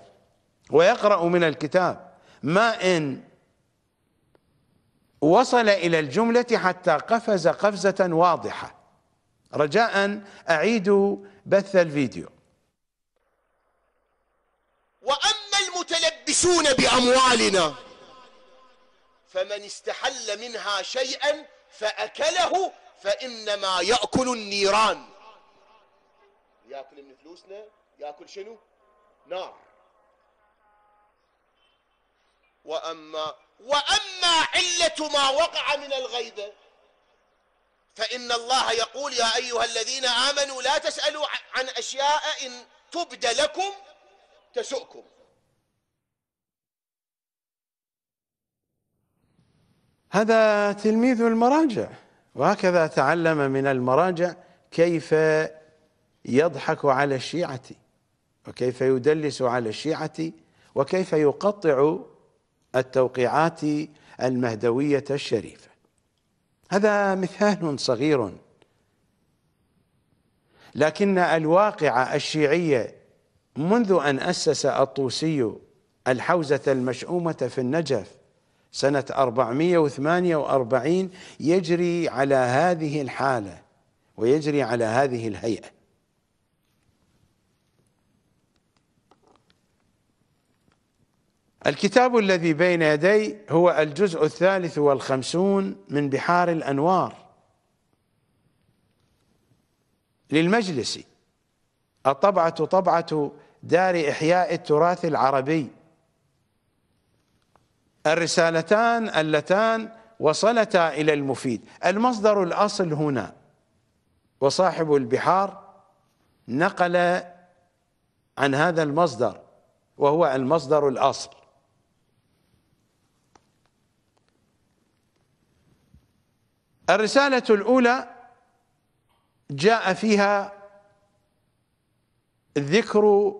Speaker 1: ويقرا من الكتاب ما ان وصل إلى الجملة حتى قفز قفزة واضحة رجاء أعيدوا بث الفيديو
Speaker 2: وأما المتلبسون بأموالنا فمن استحل منها شيئا فأكله فإنما يأكل النيران يأكل من فلوسنا يأكل شنو نار وأما واما عله ما وقع من الغيبه فان الله يقول يا ايها الذين امنوا لا تسالوا عن اشياء ان تبد لكم تسؤكم
Speaker 1: هذا تلميذ المراجع وهكذا تعلم من المراجع كيف يضحك على الشيعة وكيف يدلس على الشيعة وكيف يقطع التوقيعات المهدوية الشريفة هذا مثال صغير لكن الواقع الشيعية منذ أن أسس الطوسي الحوزة المشؤومة في النجف سنة 448 يجري على هذه الحالة ويجري على هذه الهيئة الكتاب الذي بين يدي هو الجزء الثالث والخمسون من بحار الأنوار للمجلس الطبعة طبعة دار إحياء التراث العربي الرسالتان اللتان وصلتا إلى المفيد المصدر الأصل هنا وصاحب البحار نقل عن هذا المصدر وهو المصدر الأصل الرسالة الأولى جاء فيها ذكر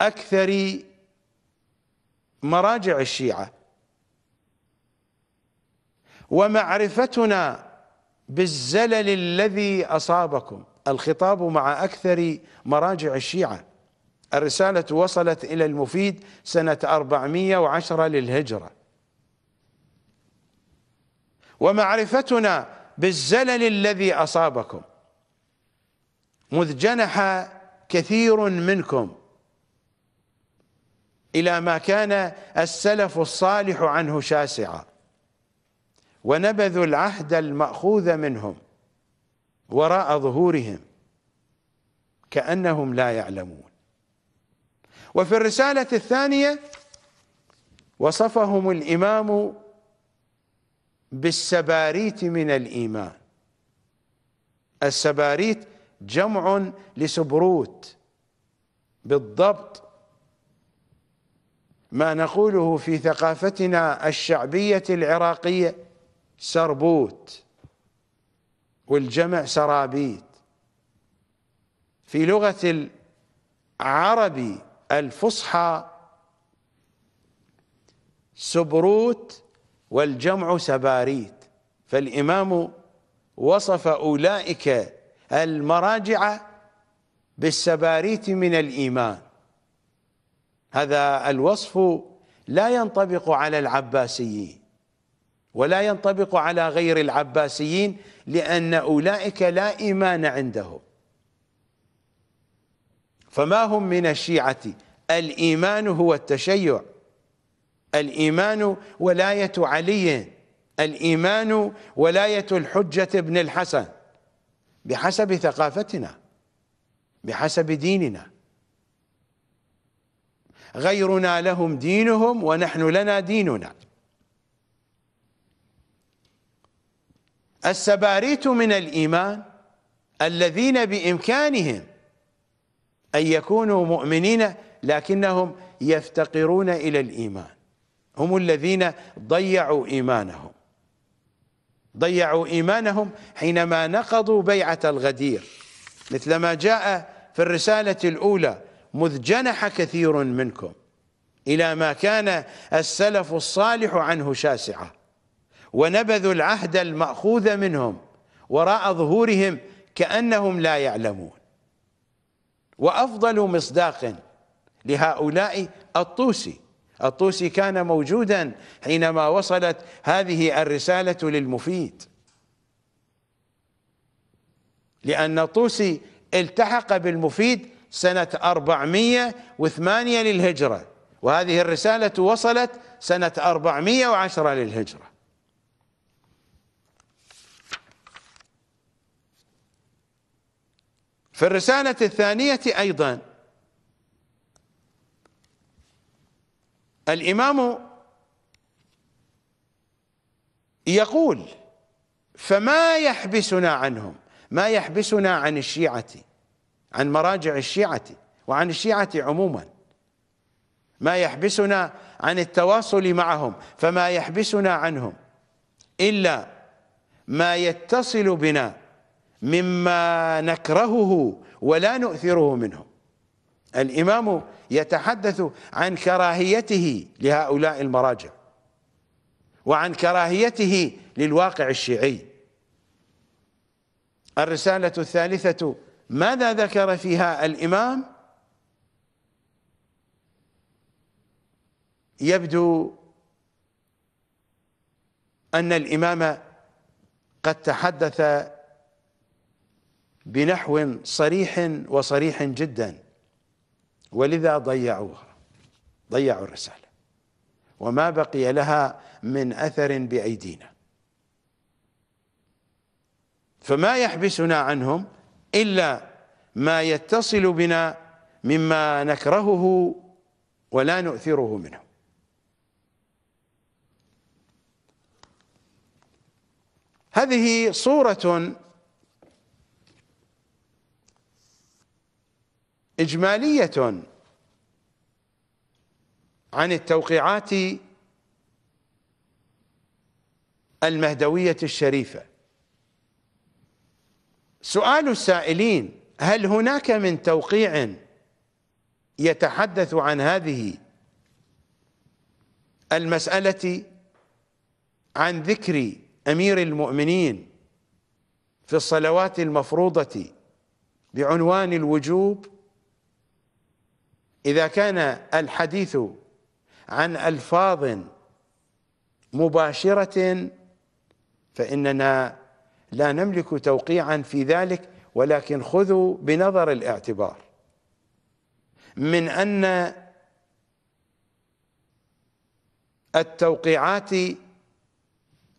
Speaker 1: أكثر مراجع الشيعة ومعرفتنا بالزلل الذي أصابكم الخطاب مع أكثر مراجع الشيعة الرسالة وصلت إلى المفيد سنة 410 للهجرة ومعرفتنا بالزلل الذي أصابكم مذ جنح كثير منكم إلى ما كان السلف الصالح عنه شاسعا ونبذوا العهد المأخوذ منهم وراء ظهورهم كأنهم لا يعلمون وفي الرسالة الثانية وصفهم الإمام بالسباريت من الإيمان السباريت جمع لسبروت بالضبط ما نقوله في ثقافتنا الشعبية العراقية سربوت والجمع سرابيت في لغة العربي الفصحى سبروت والجمع سباريت فالإمام وصف أولئك المراجعة بالسباريت من الإيمان هذا الوصف لا ينطبق على العباسيين ولا ينطبق على غير العباسيين لأن أولئك لا إيمان عندهم فما هم من الشيعة الإيمان هو التشيع الإيمان ولاية علي الإيمان ولاية الحجة بن الحسن بحسب ثقافتنا بحسب ديننا غيرنا لهم دينهم ونحن لنا ديننا السباريت من الإيمان الذين بإمكانهم أن يكونوا مؤمنين لكنهم يفتقرون إلى الإيمان هم الذين ضيعوا إيمانهم ضيعوا إيمانهم حينما نقضوا بيعة الغدير مثلما جاء في الرسالة الأولى مذ جنح كثير منكم إلى ما كان السلف الصالح عنه شاسعة ونبذوا العهد المأخوذ منهم وراء ظهورهم كأنهم لا يعلمون وأفضل مصداق لهؤلاء الطوسي الطوسي كان موجودا حينما وصلت هذه الرسالة للمفيد لأن الطوسي التحق بالمفيد سنة 408 للهجرة وهذه الرسالة وصلت سنة 410 للهجرة في الرسالة الثانية أيضاً الإمام يقول فما يحبسنا عنهم ما يحبسنا عن الشيعة عن مراجع الشيعة وعن الشيعة عموما ما يحبسنا عن التواصل معهم فما يحبسنا عنهم إلا ما يتصل بنا مما نكرهه ولا نؤثره منهم الإمام يتحدث عن كراهيته لهؤلاء المراجع وعن كراهيته للواقع الشيعي الرسالة الثالثة ماذا ذكر فيها الإمام يبدو أن الإمام قد تحدث بنحو صريح وصريح جداً ولذا ضيعوها ضيعوا الرسالة وما بقي لها من أثر بأيدينا فما يحبسنا عنهم إلا ما يتصل بنا مما نكرهه ولا نؤثره منه هذه صورة إجمالية عن التوقيعات المهدوية الشريفة سؤال السائلين هل هناك من توقيع يتحدث عن هذه المسألة عن ذكر أمير المؤمنين في الصلوات المفروضة بعنوان الوجوب إذا كان الحديث عن ألفاظ مباشرة فإننا لا نملك توقيعا في ذلك ولكن خذوا بنظر الاعتبار من أن التوقيعات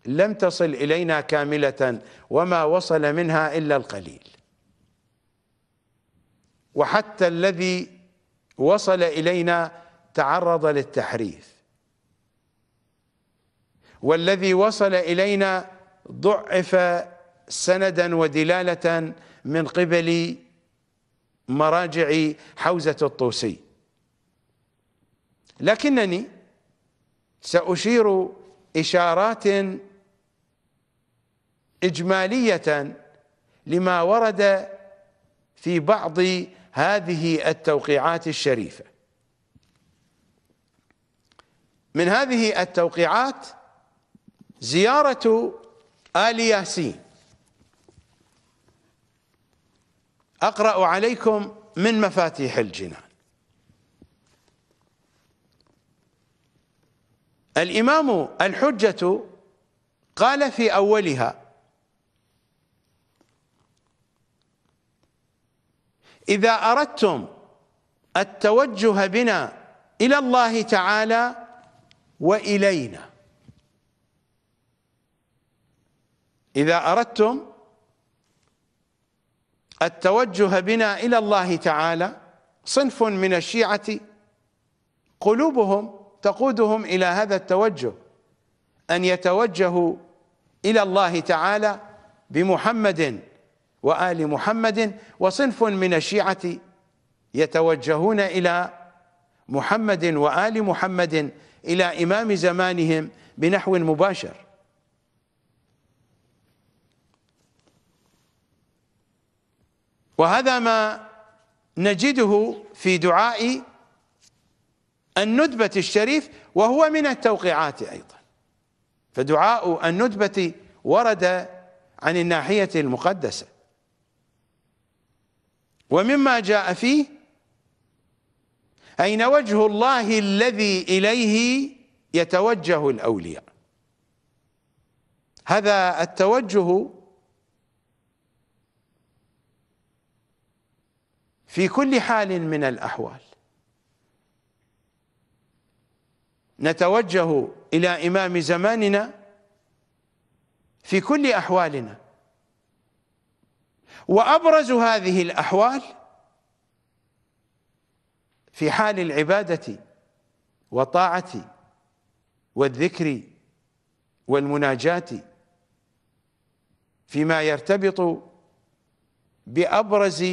Speaker 1: لم تصل إلينا كاملة وما وصل منها إلا القليل وحتى الذي وصل إلينا تعرض للتحريف والذي وصل إلينا ضعف سندا ودلالة من قبل مراجع حوزة الطوسي لكنني سأشير إشارات إجمالية لما ورد في بعض هذه التوقيعات الشريفة من هذه التوقيعات زيارة آل ياسين أقرأ عليكم من مفاتيح الجنان الإمام الحجة قال في أولها إذا أردتم التوجه بنا إلى الله تعالى وإلينا إذا أردتم التوجه بنا إلى الله تعالى صنف من الشيعة قلوبهم تقودهم إلى هذا التوجه أن يتوجهوا إلى الله تعالى بمحمد وآل محمد وصنف من الشيعة يتوجهون إلى محمد وآل محمد إلى إمام زمانهم بنحو مباشر وهذا ما نجده في دعاء الندبة الشريف وهو من التوقيعات أيضا فدعاء الندبة ورد عن الناحية المقدسة ومما جاء فيه أين وجه الله الذي إليه يتوجه الأولياء هذا التوجه في كل حال من الأحوال نتوجه إلى إمام زماننا في كل أحوالنا وابرز هذه الاحوال في حال العباده والطاعه والذكر والمناجاه فيما يرتبط بابرز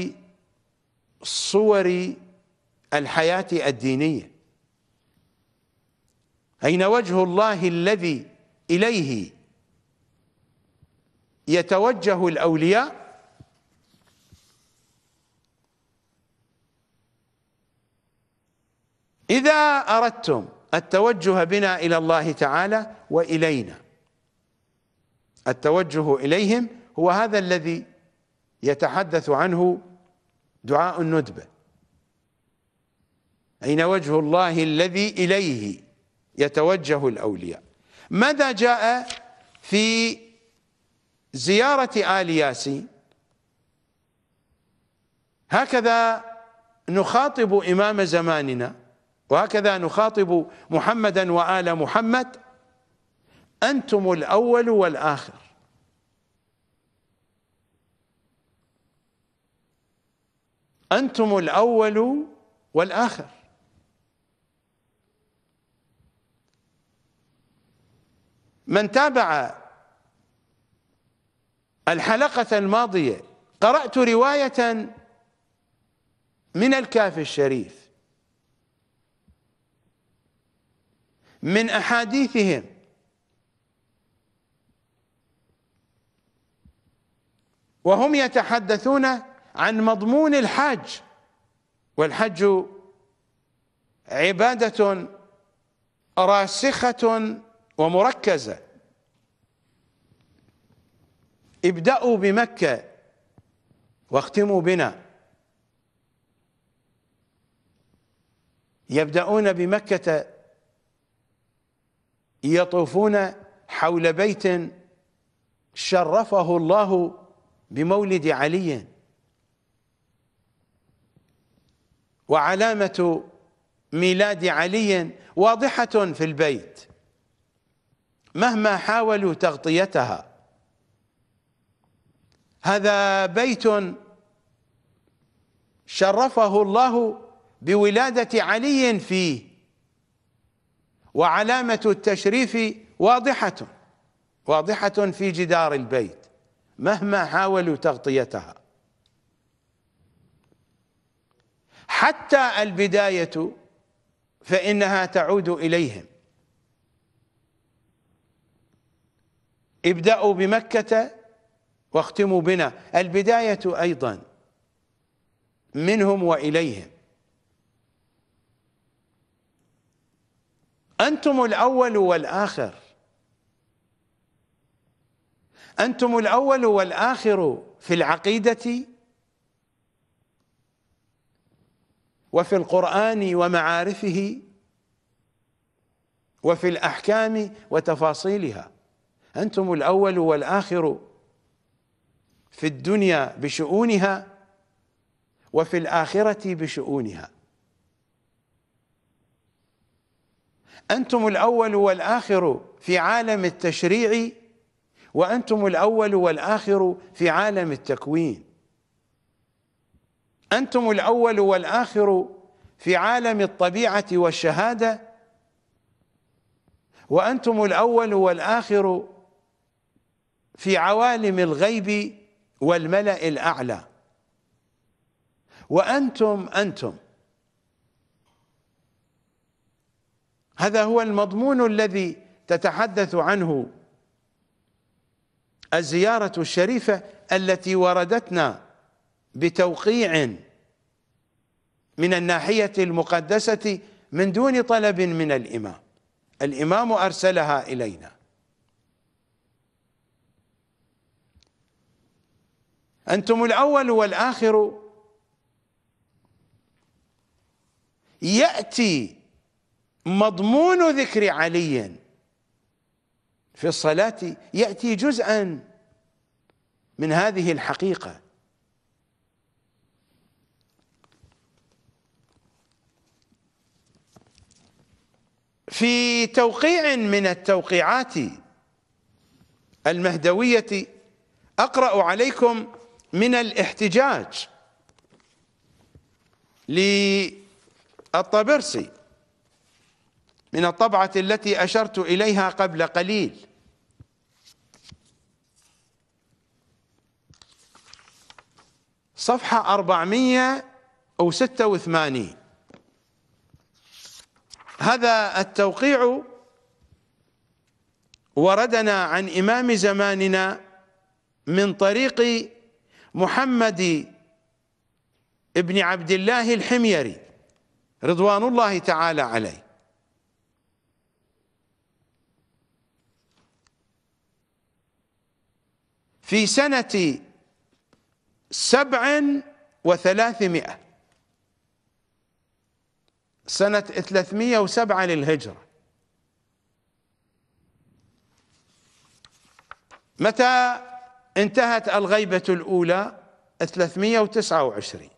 Speaker 1: صور الحياه الدينيه اين وجه الله الذي اليه يتوجه الاولياء إذا أردتم التوجه بنا إلى الله تعالى وإلينا التوجه إليهم هو هذا الذي يتحدث عنه دعاء الندبة أين وجه الله الذي إليه يتوجه الأولياء ماذا جاء في زيارة آل ياسين هكذا نخاطب إمام زماننا وهكذا نخاطب محمدا وآل محمد أنتم الأول والآخر أنتم الأول والآخر من تابع الحلقة الماضية قرأت رواية من الكاف الشريف من احاديثهم وهم يتحدثون عن مضمون الحج والحج عباده راسخه ومركزه ابداوا بمكه واختموا بنا يبداون بمكه يطوفون حول بيت شرفه الله بمولد علي وعلامة ميلاد علي واضحة في البيت مهما حاولوا تغطيتها هذا بيت شرفه الله بولادة علي فيه وعلامة التشريف واضحة واضحة في جدار البيت مهما حاولوا تغطيتها حتى البداية فإنها تعود إليهم ابدأوا بمكة واختموا بنا البداية أيضا منهم وإليهم أنتم الأول والآخر أنتم الأول والآخر في العقيدة وفي القرآن ومعارفه وفي الأحكام وتفاصيلها أنتم الأول والآخر في الدنيا بشؤونها وفي الآخرة بشؤونها أنتم الأول والآخر في عالم التشريع وأنتم الأول والآخر في عالم التكوين أنتم الأول والآخر في عالم الطبيعة والشهادة وأنتم الأول والآخر في عوالم الغيب والملأ الأعلى وأنتم أنتم هذا هو المضمون الذي تتحدث عنه الزيارة الشريفة التي وردتنا بتوقيع من الناحية المقدسة من دون طلب من الإمام الإمام أرسلها إلينا أنتم الأول والآخر يأتي مضمون ذكر علي في الصلاة يأتي جزءا من هذه الحقيقة في توقيع من التوقيعات المهدوية أقرأ عليكم من الاحتجاج للطبرسي من الطبعة التي أشرت إليها قبل قليل صفحة 486 هذا التوقيع وردنا عن إمام زماننا من طريق محمد ابن عبد الله الحميري رضوان الله تعالى عليه في سنة سبع وثلاثمائة سنة ثلاثمائة وسبعة للهجرة متى انتهت الغيبة الأولى ثلاثمائة وعشرين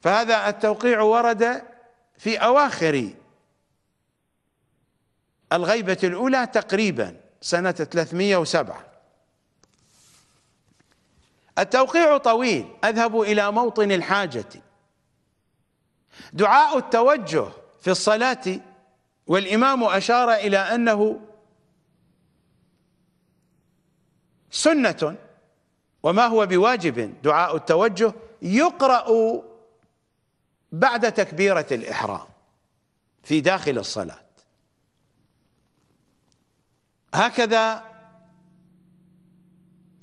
Speaker 1: فهذا التوقيع ورد في أواخر الغيبة الأولى تقريباً سنة 307 التوقيع طويل أذهب إلى موطن الحاجة دعاء التوجه في الصلاة والإمام أشار إلى أنه سنة وما هو بواجب دعاء التوجه يقرأ بعد تكبيرة الإحرام في داخل الصلاة هكذا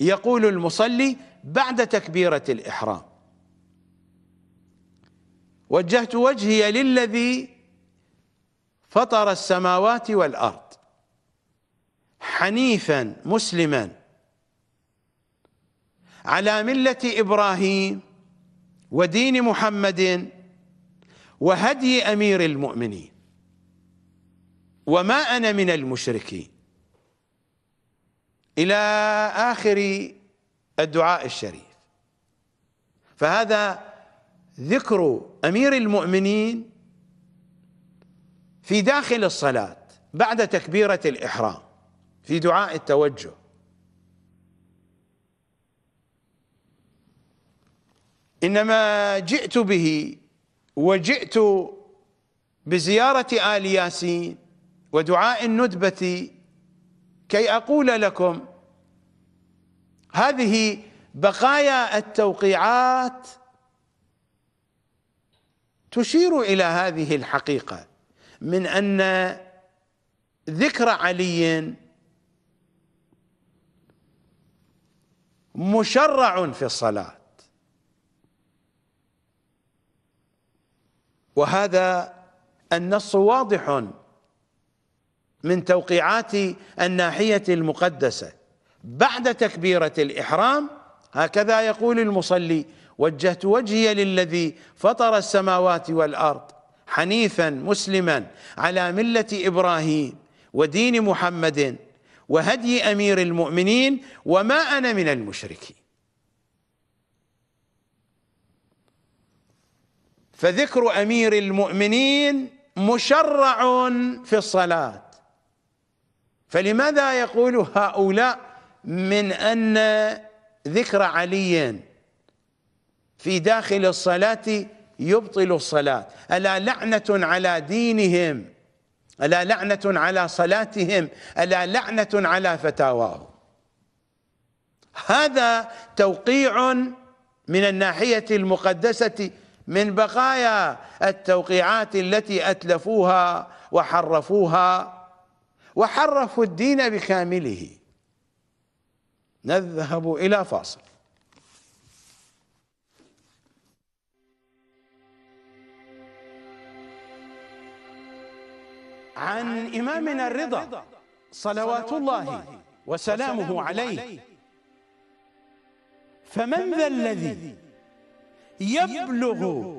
Speaker 1: يقول المصلي بعد تكبيرة الإحرام وجهت وجهي للذي فطر السماوات والأرض حنيفا مسلما على ملة إبراهيم ودين محمد وهدي أمير المؤمنين وما أنا من المشركين إلى آخر الدعاء الشريف فهذا ذكر أمير المؤمنين في داخل الصلاة بعد تكبيرة الإحرام في دعاء التوجه إنما جئت به وجئت بزيارة آل ياسين ودعاء الندبة كي أقول لكم هذه بقايا التوقيعات تشير إلى هذه الحقيقة من أن ذكر علي مشرع في الصلاة وهذا النص واضح من توقيعات الناحية المقدسة بعد تكبيرة الإحرام هكذا يقول المصلي وجهت وجهي للذي فطر السماوات والأرض حنيفا مسلما على ملة إبراهيم ودين محمد وهدي أمير المؤمنين وما أنا من المشركين فذكر أمير المؤمنين مشرع في الصلاة فلماذا يقول هؤلاء من أن ذكر علي في داخل الصلاة يبطل الصلاة ألا لعنة على دينهم ألا لعنة على صلاتهم ألا لعنة على فتاواهم هذا توقيع من الناحية المقدسة من بقايا التوقيعات التي أتلفوها وحرفوها وحرفوا الدين بكامله نذهب إلى فاصل عن إمامنا الرضا صلوات الله وسلامه عليه فمن ذا الذي يبلغ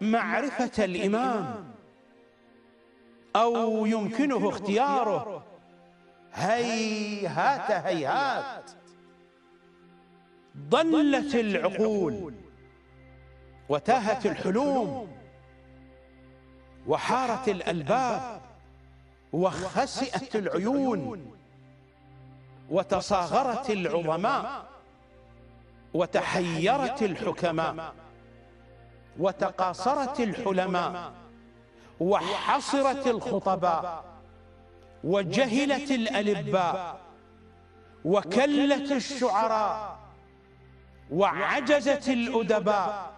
Speaker 1: معرفة الإمام أو يمكنه اختياره هيهات هيهات ضلت العقول وتاهت الحلوم وحارت الألباب وخسئت العيون وتصاغرت العظماء وتحيرت الحكماء وتقاصرت الحلماء وحصرت الخطباء وجهلت الألباء وكلت الشعراء وعجزت الأدباء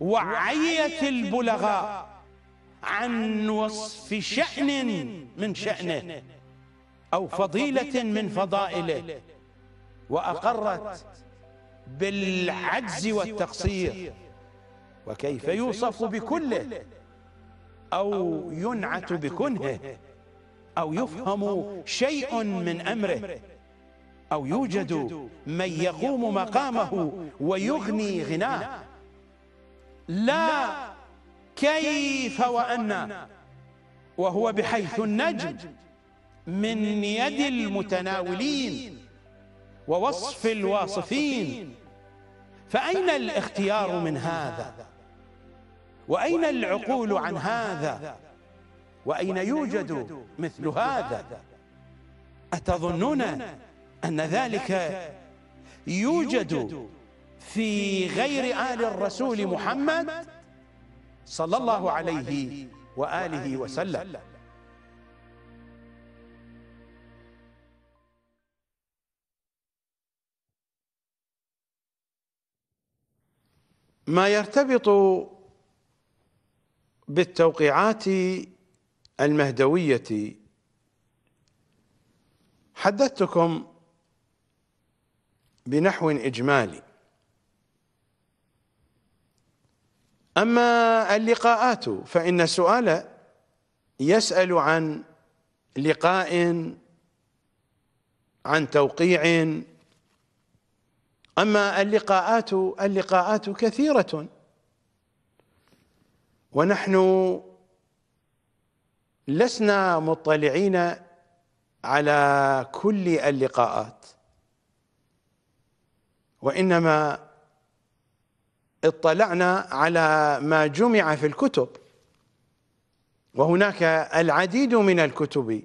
Speaker 1: وعيت البلغاء عن وصف شأن من شأنه أو فضيلة من فضائله وأقرت بالعجز والتقصير وكيف يوصف بكله أو ينعت بكنهه أو يفهم شيء من أمره أو يوجد من يقوم مقامه ويغني غناه لا كيف وأن وهو بحيث النجم من يد المتناولين ووصف الواصفين فأين الاختيار من هذا؟ وأين العقول عن هذا وأين يوجد مثل هذا أتظنون أن ذلك يوجد في غير آل الرسول محمد صلى الله عليه وآله وسلم ما يرتبط بالتوقيعات المهدوية حدثتكم بنحو إجمالي أما اللقاءات فإن السؤال يسأل عن لقاء عن توقيع أما اللقاءات اللقاءات كثيرة ونحن لسنا مطلعين على كل اللقاءات وانما اطلعنا على ما جمع في الكتب وهناك العديد من الكتب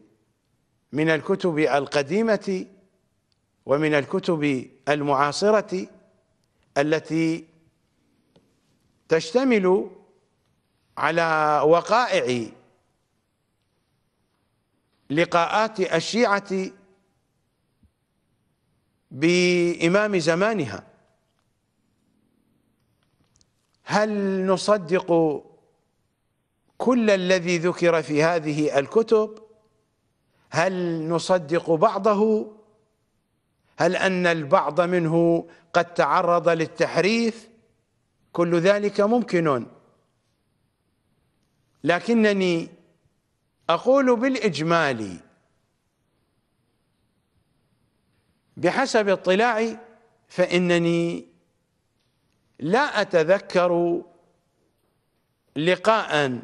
Speaker 1: من الكتب القديمه ومن الكتب المعاصره التي تشتمل على وقائع لقاءات الشيعة بإمام زمانها هل نصدق كل الذي ذكر في هذه الكتب هل نصدق بعضه هل أن البعض منه قد تعرض للتحريف كل ذلك ممكن لكنني أقول بالإجمال بحسب اطلاعي فإنني لا أتذكر لقاء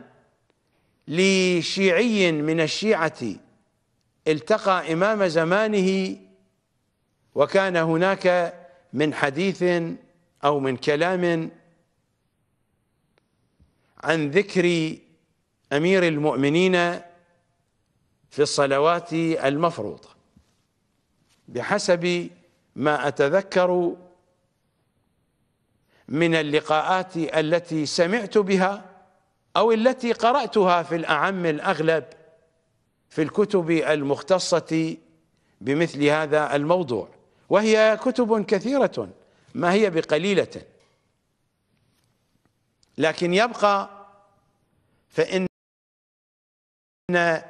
Speaker 1: لشيعي من الشيعة التقى إمام زمانه وكان هناك من حديث أو من كلام عن ذكر امير المؤمنين في الصلوات المفروضه بحسب ما اتذكر من اللقاءات التي سمعت بها او التي قراتها في الاعم الاغلب في الكتب المختصه بمثل هذا الموضوع وهي كتب كثيره ما هي بقليله لكن يبقى فان احنا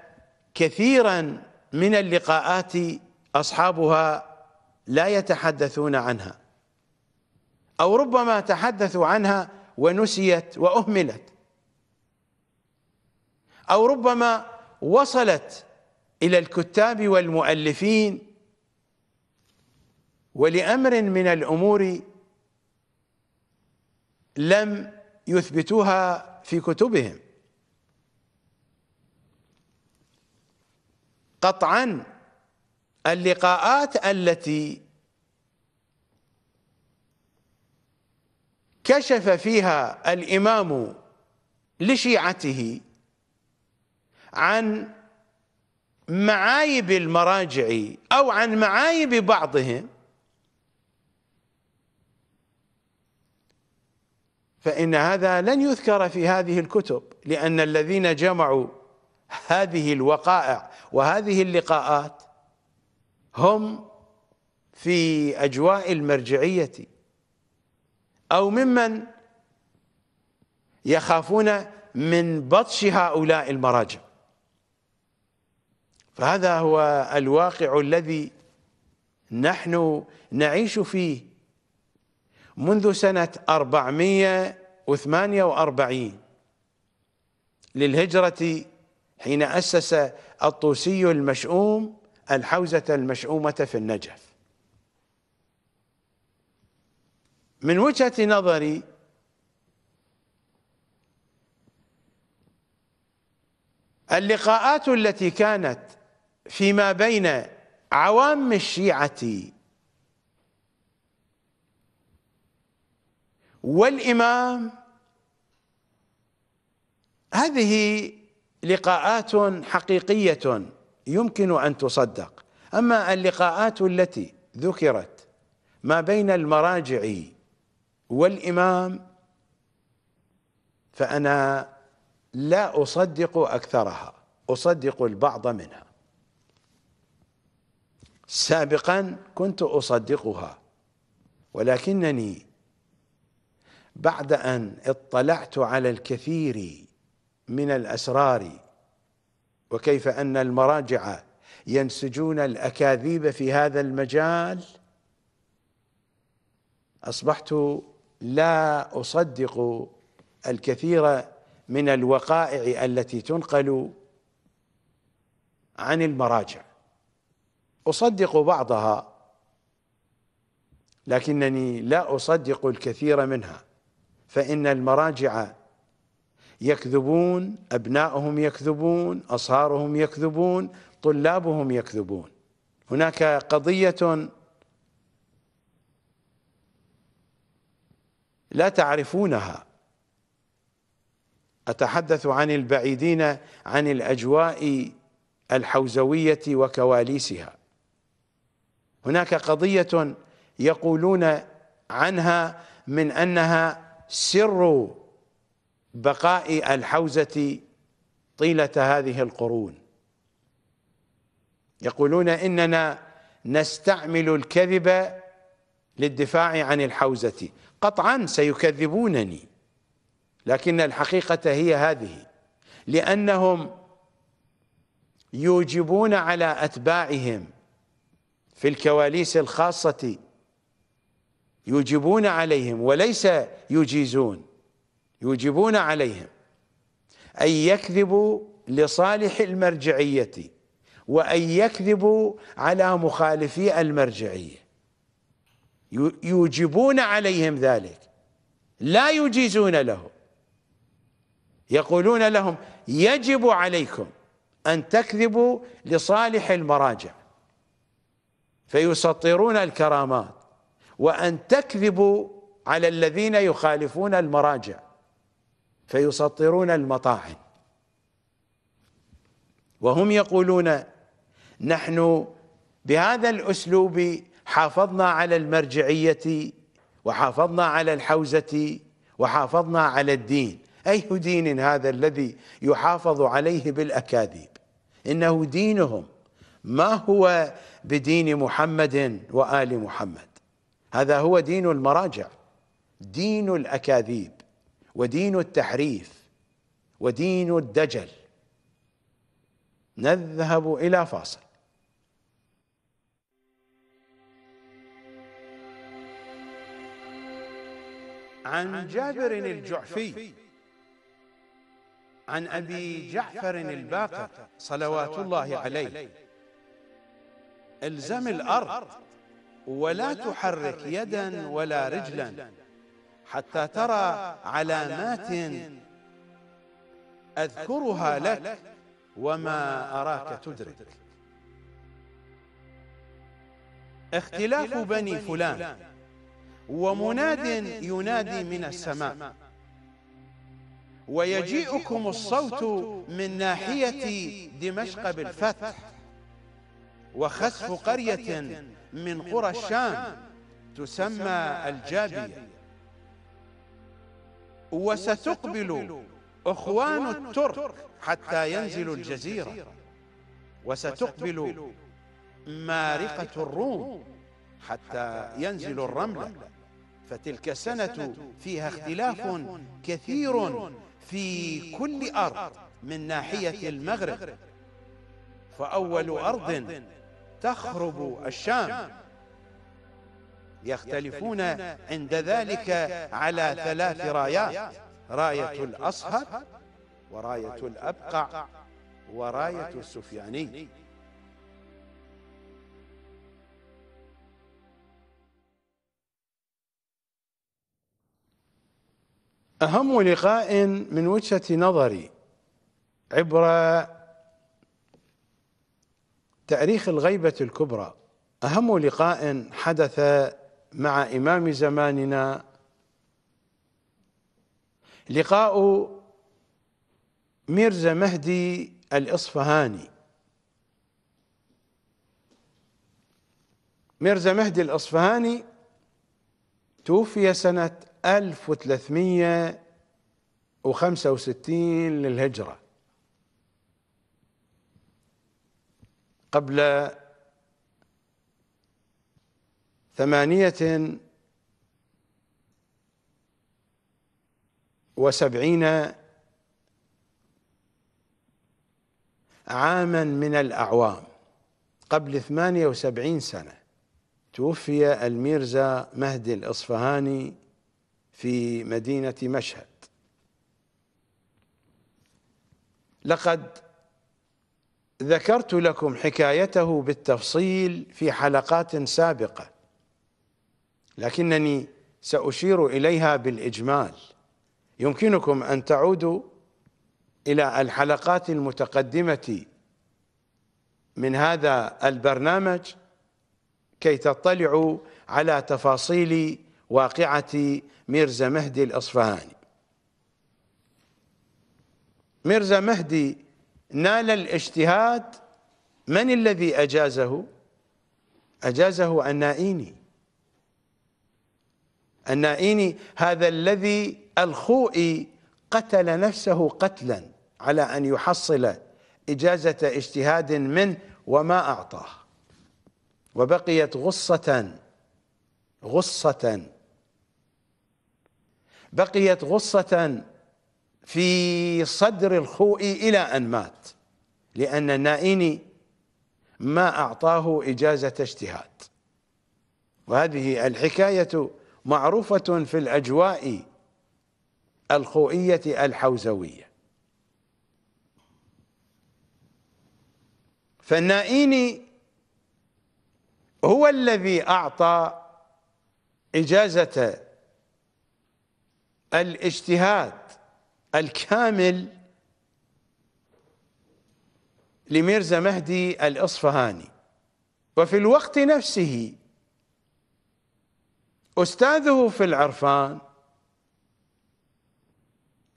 Speaker 1: كثيرا من اللقاءات اصحابها لا يتحدثون عنها او ربما تحدثوا عنها ونسيت واهملت او ربما وصلت الى الكتاب والمؤلفين ولامر من الامور لم يثبتوها في كتبهم قطعا اللقاءات التي كشف فيها الإمام لشيعته عن معايب المراجع أو عن معايب بعضهم فإن هذا لن يذكر في هذه الكتب لأن الذين جمعوا هذه الوقائع وهذه اللقاءات هم في اجواء المرجعيه او ممن يخافون من بطش هؤلاء المراجع فهذا هو الواقع الذي نحن نعيش فيه منذ سنة 448 للهجرة حين أسس الطوسي المشؤوم الحوزة المشؤومة في النجف من وجهة نظري اللقاءات التي كانت فيما بين عوام الشيعة والإمام هذه لقاءات حقيقية يمكن أن تصدق أما اللقاءات التي ذكرت ما بين المراجع والإمام فأنا لا أصدق أكثرها أصدق البعض منها سابقا كنت أصدقها ولكنني بعد أن اطلعت على الكثير من الاسرار وكيف ان المراجع ينسجون الاكاذيب في هذا المجال اصبحت لا اصدق الكثير من الوقائع التي تنقل عن المراجع اصدق بعضها لكنني لا اصدق الكثير منها فان المراجع يكذبون أبنائهم يكذبون أصهارهم يكذبون طلابهم يكذبون هناك قضية لا تعرفونها أتحدث عن البعيدين عن الأجواء الحوزوية وكواليسها هناك قضية يقولون عنها من أنها سر بقاء الحوزة طيلة هذه القرون يقولون إننا نستعمل الكذب للدفاع عن الحوزة قطعا سيكذبونني لكن الحقيقة هي هذه لأنهم يوجبون على أتباعهم في الكواليس الخاصة يوجبون عليهم وليس يجيزون يوجبون عليهم أن يكذبوا لصالح المرجعية وأن يكذبوا على مخالفي المرجعية يوجبون عليهم ذلك لا يجيزون له يقولون لهم يجب عليكم أن تكذبوا لصالح المراجع فيسطرون الكرامات وأن تكذبوا على الذين يخالفون المراجع فيسطرون المطاعن وهم يقولون نحن بهذا الاسلوب حافظنا على المرجعيه وحافظنا على الحوزه وحافظنا على الدين اي دين هذا الذي يحافظ عليه بالاكاذيب انه دينهم ما هو بدين محمد وال محمد هذا هو دين المراجع دين الاكاذيب ودين التحريف ودين الدجل نذهب الى فاصل عن جابر الجعفي عن ابي جعفر الباقر صلوات الله عليه الزم الارض ولا تحرك يدا ولا رجلا حتى ترى علامات أذكرها لك وما أراك تدرك اختلاف بني فلان ومناد ينادي من السماء ويجيئكم الصوت من ناحية دمشق بالفتح وخسف قرية من قرى الشام تسمى الجابية وستقبل أخوان الترك حتى ينزلوا الجزيرة وستقبل مارقة الروم حتى ينزلوا الرملة فتلك السنة فيها اختلاف كثير في كل أرض من ناحية المغرب فأول أرض تخرب الشام يختلفون عند ذلك على ثلاث رايات راية الأصهر وراية الأبقع وراية السفياني أهم لقاء من وجهة نظري عبر تأريخ الغيبة الكبرى أهم لقاء حدث مع إمام زماننا لقاء ميرزا مهدي الإصفهاني ميرزا مهدي الإصفهاني توفي سنة 1365 للهجرة قبل ثمانية وسبعين عاما من الأعوام قبل ثمانية وسبعين سنة توفي الميرزا مهدي الإصفهاني في مدينة مشهد لقد ذكرت لكم حكايته بالتفصيل في حلقات سابقه لكنني سأشير إليها بالإجمال يمكنكم أن تعودوا إلى الحلقات المتقدمة من هذا البرنامج كي تطلعوا على تفاصيل واقعة ميرزا مهدي الأصفهاني ميرزا مهدي نال الاجتهاد من الذي أجازه؟ أجازه النائيني النائيني هذا الذي الخوئي قتل نفسه قتلا على أن يحصل إجازة اجتهاد منه وما أعطاه وبقيت غصة غصة بقيت غصة في صدر الخوئي إلى أن مات لأن النائيني ما أعطاه إجازة اجتهاد وهذه الحكاية معروفة في الأجواء الخوئية الحوزوية فالنائيني هو الذي أعطى إجازة الاجتهاد الكامل لميرزا مهدي الإصفهاني وفي الوقت نفسه أستاذه في العرفان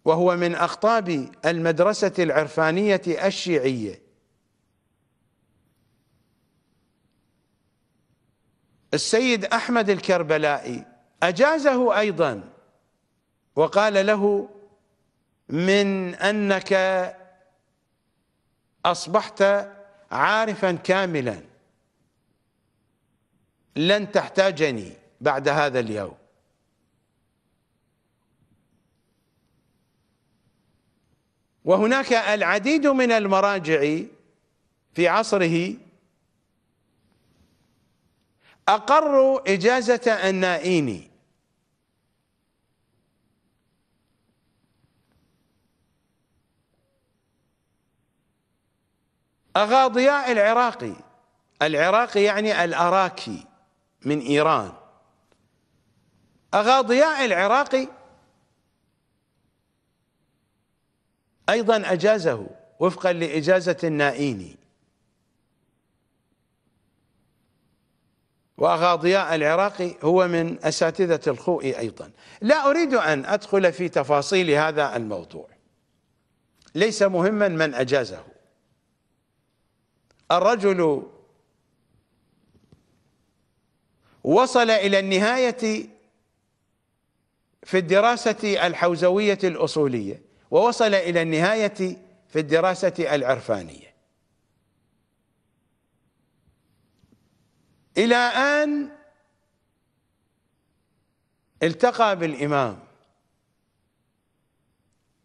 Speaker 1: وهو من اقطاب المدرسة العرفانية الشيعية السيد أحمد الكربلائي أجازه أيضا وقال له من أنك أصبحت عارفا كاملا لن تحتاجني بعد هذا اليوم وهناك العديد من المراجع في عصره أقروا إجازة النائيني أغا ضياء العراقي العراقي يعني الأراكي من إيران أغا ضياء العراقي أيضا أجازه وفقا لإجازة النائيني وأغا ضياء العراقي هو من أساتذة الخوئي أيضا لا أريد أن أدخل في تفاصيل هذا الموضوع ليس مهما من أجازه الرجل وصل إلى النهاية في الدراسة الحوزوية الأصولية ووصل إلى النهاية في الدراسة العرفانية إلى أن التقى بالإمام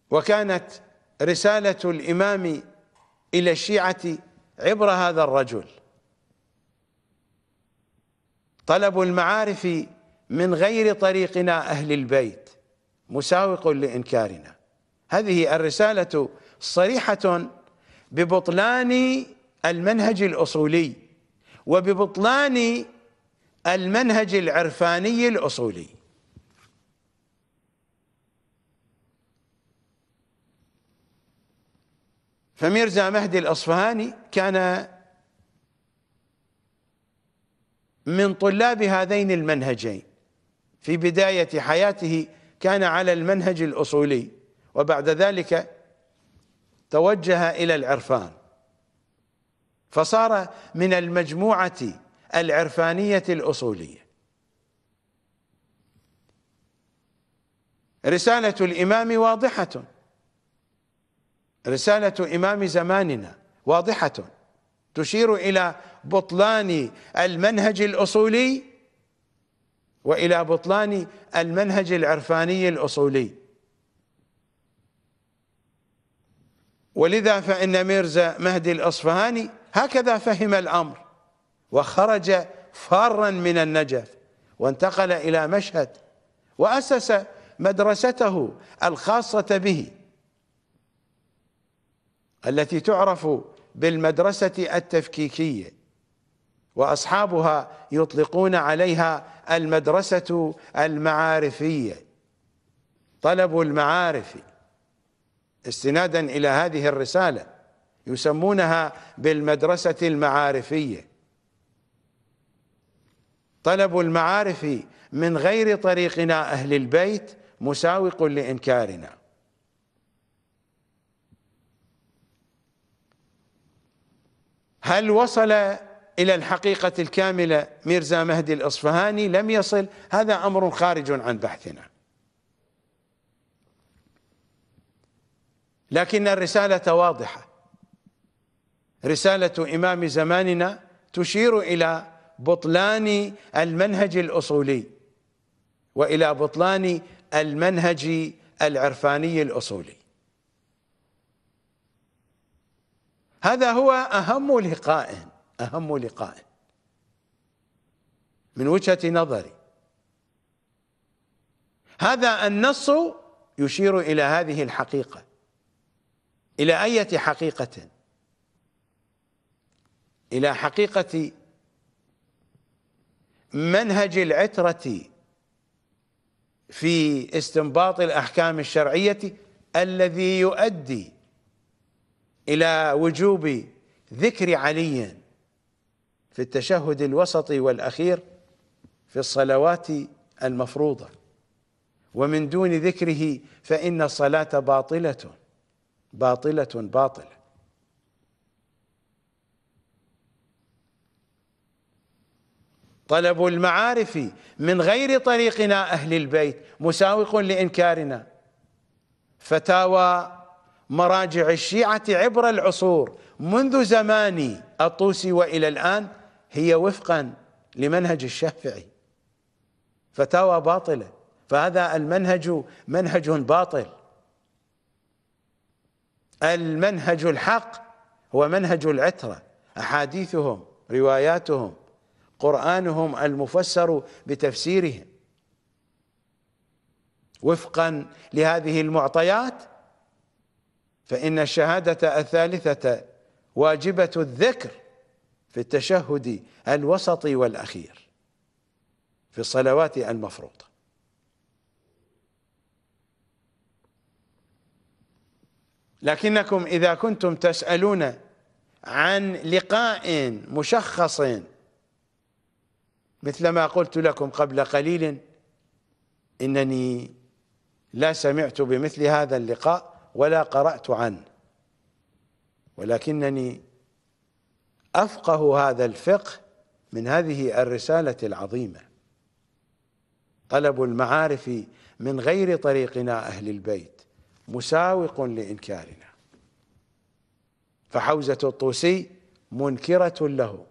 Speaker 1: وكانت رسالة الإمام إلى الشيعة عبر هذا الرجل طلب المعارف من غير طريقنا أهل البيت مساوق لإنكارنا هذه الرسالة صريحة ببطلان المنهج الأصولي وببطلان المنهج العرفاني الأصولي فميرزا مهدي الأصفهاني كان من طلاب هذين المنهجين في بداية حياته كان على المنهج الأصولي وبعد ذلك توجه إلى العرفان فصار من المجموعة العرفانية الأصولية رسالة الإمام واضحة رسالة إمام زماننا واضحة تشير إلى بطلان المنهج الأصولي والى بطلان المنهج العرفاني الاصولي ولذا فان ميرزا مهدي الاصفهاني هكذا فهم الامر وخرج فارا من النجف وانتقل الى مشهد واسس مدرسته الخاصه به التي تعرف بالمدرسه التفكيكيه واصحابها يطلقون عليها المدرسه المعارفيه طلب المعارف استنادا الى هذه الرساله يسمونها بالمدرسه المعارفيه طلب المعارف من غير طريقنا اهل البيت مساوق لانكارنا هل وصل إلى الحقيقة الكاملة ميرزا مهدي الأصفهاني لم يصل هذا أمر خارج عن بحثنا لكن الرسالة واضحة رسالة إمام زماننا تشير إلى بطلان المنهج الأصولي وإلى بطلان المنهج العرفاني الأصولي هذا هو أهم لقاء أهم لقاء من وجهة نظري هذا النص يشير إلى هذه الحقيقة إلى أية حقيقة إلى حقيقة منهج العترة في استنباط الأحكام الشرعية الذي يؤدي إلى وجوب ذكر علي في التشهد الوسطي والاخير في الصلوات المفروضه ومن دون ذكره فان الصلاه باطله باطله باطله طلب المعارف من غير طريقنا اهل البيت مساوق لانكارنا فتاوى مراجع الشيعه عبر العصور منذ زمان الطوسي والى الان هي وفقا لمنهج الشافعي فتاوى باطله فهذا المنهج منهج باطل المنهج الحق هو منهج العتره احاديثهم رواياتهم قرانهم المفسر بتفسيرهم وفقا لهذه المعطيات فان الشهاده الثالثه واجبه الذكر في التشهد الوسطي والأخير في الصلوات المفروضة لكنكم إذا كنتم تسألون عن لقاء مشخص مثل ما قلت لكم قبل قليل إنني لا سمعت بمثل هذا اللقاء ولا قرأت عنه ولكنني افقه هذا الفقه من هذه الرساله العظيمه طلب المعارف من غير طريقنا اهل البيت مساوق لانكارنا فحوزه الطوسي منكره له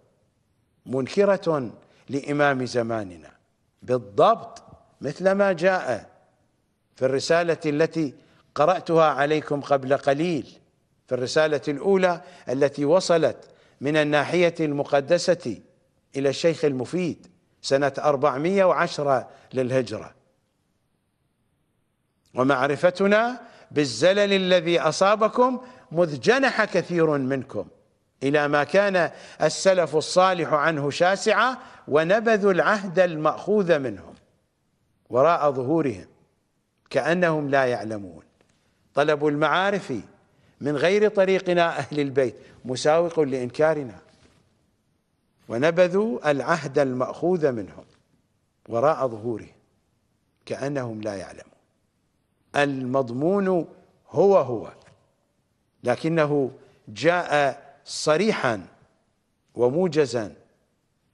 Speaker 1: منكره لامام زماننا بالضبط مثل ما جاء في الرساله التي قراتها عليكم قبل قليل في الرساله الاولى التي وصلت من الناحية المقدسة إلى الشيخ المفيد سنة 410 للهجرة ومعرفتنا بالزلل الذي أصابكم مذ جنح كثير منكم إلى ما كان السلف الصالح عنه شاسعا ونبذوا العهد المأخوذ منهم وراء ظهورهم كأنهم لا يعلمون طلبوا المعارف من غير طريقنا أهل البيت مساوق لإنكارنا ونبذوا العهد المأخوذ منهم وراء ظهوره كأنهم لا يعلمون المضمون هو هو لكنه جاء صريحا وموجزا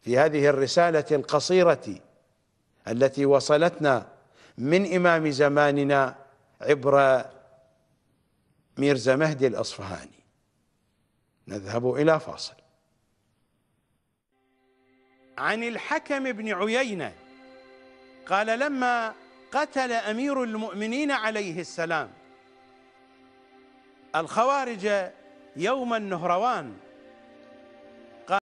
Speaker 1: في هذه الرسالة القصيرة التي وصلتنا من إمام زماننا عبر ميرزا مهدي الأصفهاني نذهب إلى فاصل عن الحكم بن عيينة قال لما قتل أمير المؤمنين عليه السلام الخوارج يوم النهروان